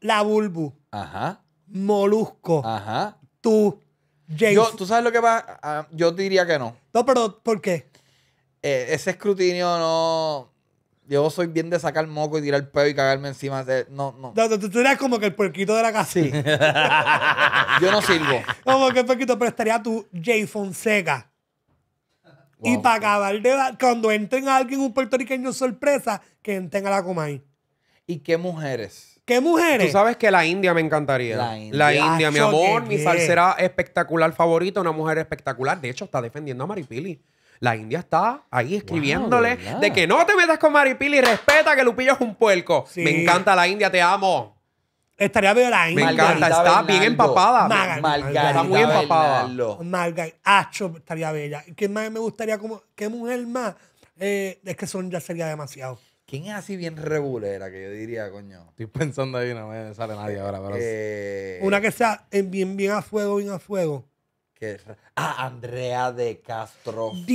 La Bulbu. Ajá. Molusco. Ajá. Tú. Yo, ¿Tú sabes lo que va ah, yo diría que no. No, pero ¿por qué? Eh, ese escrutinio no. Yo soy bien de sacar moco y tirar el peo y cagarme encima. De... No, no. tú, tú como que el puerquito de la casa. [laughs] yo no sirvo. Como que el puerquito, pero estaría tú, Jay Fonseca. Y para acabar de dar, cuando entre a alguien un puertorriqueño sorpresa, que entren a la Comay. ¿Y qué mujeres? ¿Qué mujeres? Tú sabes que la India me encantaría. La India, la India mi amor, mi salsera espectacular favorita, una mujer espectacular. De hecho, está defendiendo a Maripili. La India está ahí escribiéndole de que no te metas con Maripili, respeta que Lupillo es un puerco. Me encanta la India, te amo. Estaría bien la India. Me encanta, está bien empapada. Margarita, está muy empapada. Margarita, Acho estaría bella. ¿Qué más me gustaría como qué mujer más? Eh, es que son ya sería demasiado. ¿Quién es así bien regulera que yo diría, coño? Estoy pensando ahí, no me sale nadie eh, ahora, pero. Eh, Una que sea bien, bien a fuego, bien a fuego. ¿Qué es- ah, Andrea de Castro. Ay,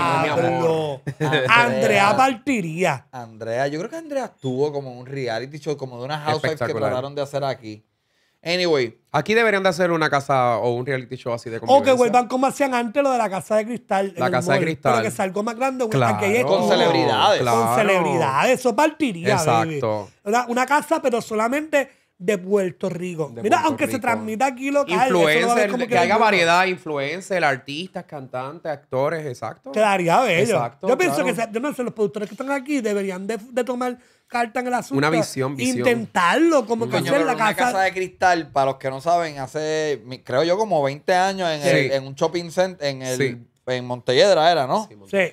no, mi amor. Andrea partiría. Andrea, yo creo que Andrea estuvo como en un reality show, como de unas housewives que trataron de hacer aquí. Anyway, aquí deberían de hacer una casa o un reality show así de O que vuelvan como hacían antes lo de la casa de cristal. La Casa de Cristal. Pero que salga más grande. Claro, que con celebridades. Con celebridades. Eso partiría, baby. Exacto. una casa, pero solamente de Puerto Rico. Mira, aunque se transmita aquí lo Influencer, que, que, haya variedad, influencer, artistas, cantantes, actores, exacto. Quedaría bello. yo pienso que los productores que están aquí deberían de, tomar carta en el asunto. Una visión, Intentarlo, como mm. que hacer la casa... casa... de cristal, para los que no saben, hace, creo yo, como 20 años en, el, en un shopping center, en el... En Montelledra era, ¿no? sí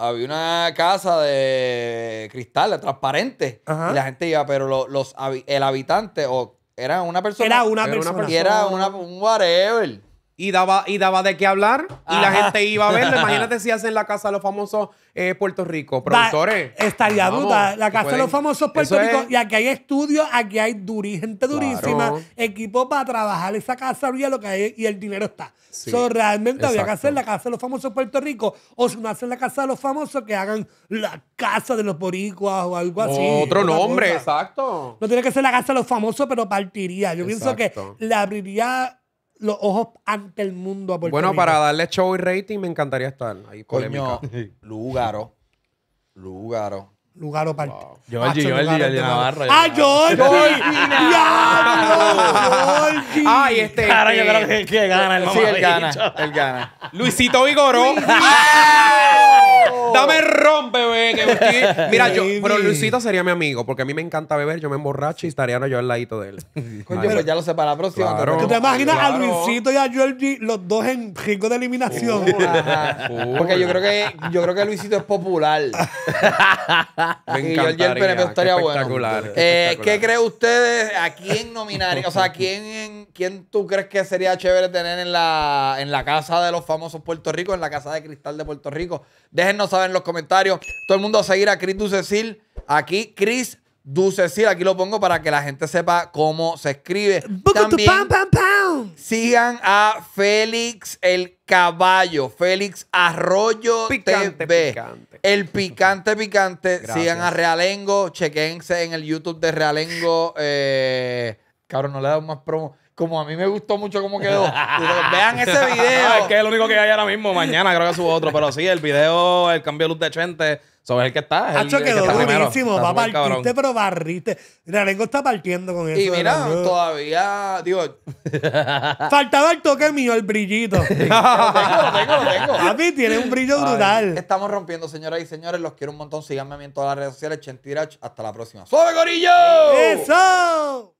había una casa de cristal, transparente, y la gente iba, pero los, el habitante o era una persona. Era una persona. Y era una, un whatever y daba, y daba de qué hablar y la gente iba a verlo. Imagínate [laughs] si hacen la Casa de los Famosos eh, Puerto Rico. Productores. estaría La Casa de los Famosos Puerto Rico. Y aquí hay estudios, aquí hay gente durísima, equipo para trabajar esa casa habría lo que hay y el dinero está. Sí, realmente había que hacer la Casa de los Famosos Puerto Rico o si no hacen la Casa de los Famosos que hagan la Casa de los Boricuas o algo así. Otro nombre, exacto. No tiene que ser la Casa de los Famosos, pero partiría. Yo pienso que le abriría los ojos ante el mundo a Bueno, para darle show y rating me encantaría estar ahí. Coño, polémica. Lugaro. Lugaro. Lugaro para wow. Georgie, el de Navarro. ¡Ah, Georgie! ¡Diablo! ¡Ay, este! Claro, yo este. creo que, gana el Sí, él gana. Él gana. Luisito Vigoró. [laughs] Dame rompe, bebé. Mira, yo, pero Luisito sería mi amigo, porque a mí me encanta beber, yo me emborracho y estaría yo al ladito de él. [laughs] Coño, ya lo sé para la próxima. ¿Tú te imaginas a Luisito y a Georgie los dos en rico de eliminación? porque yo creo que yo creo que Luisito es popular. [laughs] me y Georgie el PNP estaría eh, ¿Qué ustedes? ¿A quién nominaría? O sea, ¿quién, ¿quién tú crees que sería chévere tener en la, en la casa de los famosos Puerto Rico, en la casa de cristal de Puerto Rico? déjenme no saben los comentarios. Todo el mundo a seguir a Chris Ducecil. Aquí, Chris Ducecil. Aquí lo pongo para que la gente sepa cómo se escribe. También sigan a Félix el Caballo. Félix Arroyo picante, TV. El Picante Picante. Sigan a Realengo. Chequense en el YouTube de Realengo. Eh, cabrón, no le damos más promo como a mí me gustó mucho cómo quedó. [laughs] Vean ese ah, video. es que es el único que hay ahora mismo. Mañana creo que subo otro. Pero sí, el video, el cambio de luz de Chente, sobre el que está. Hacho que está Va a partirte, pero barriste. está partiendo con eso. Y mira, todavía, digo. [laughs] Faltaba el toque mío, el brillito. lo [laughs] tengo, lo tengo, lo tengo. A mí tiene un brillo brutal. Estamos rompiendo, señoras y señores. Los quiero un montón. Síganme a en todas las redes sociales. Chentirach. Hasta la próxima. ¡Suave, gorillo! ¡Eso!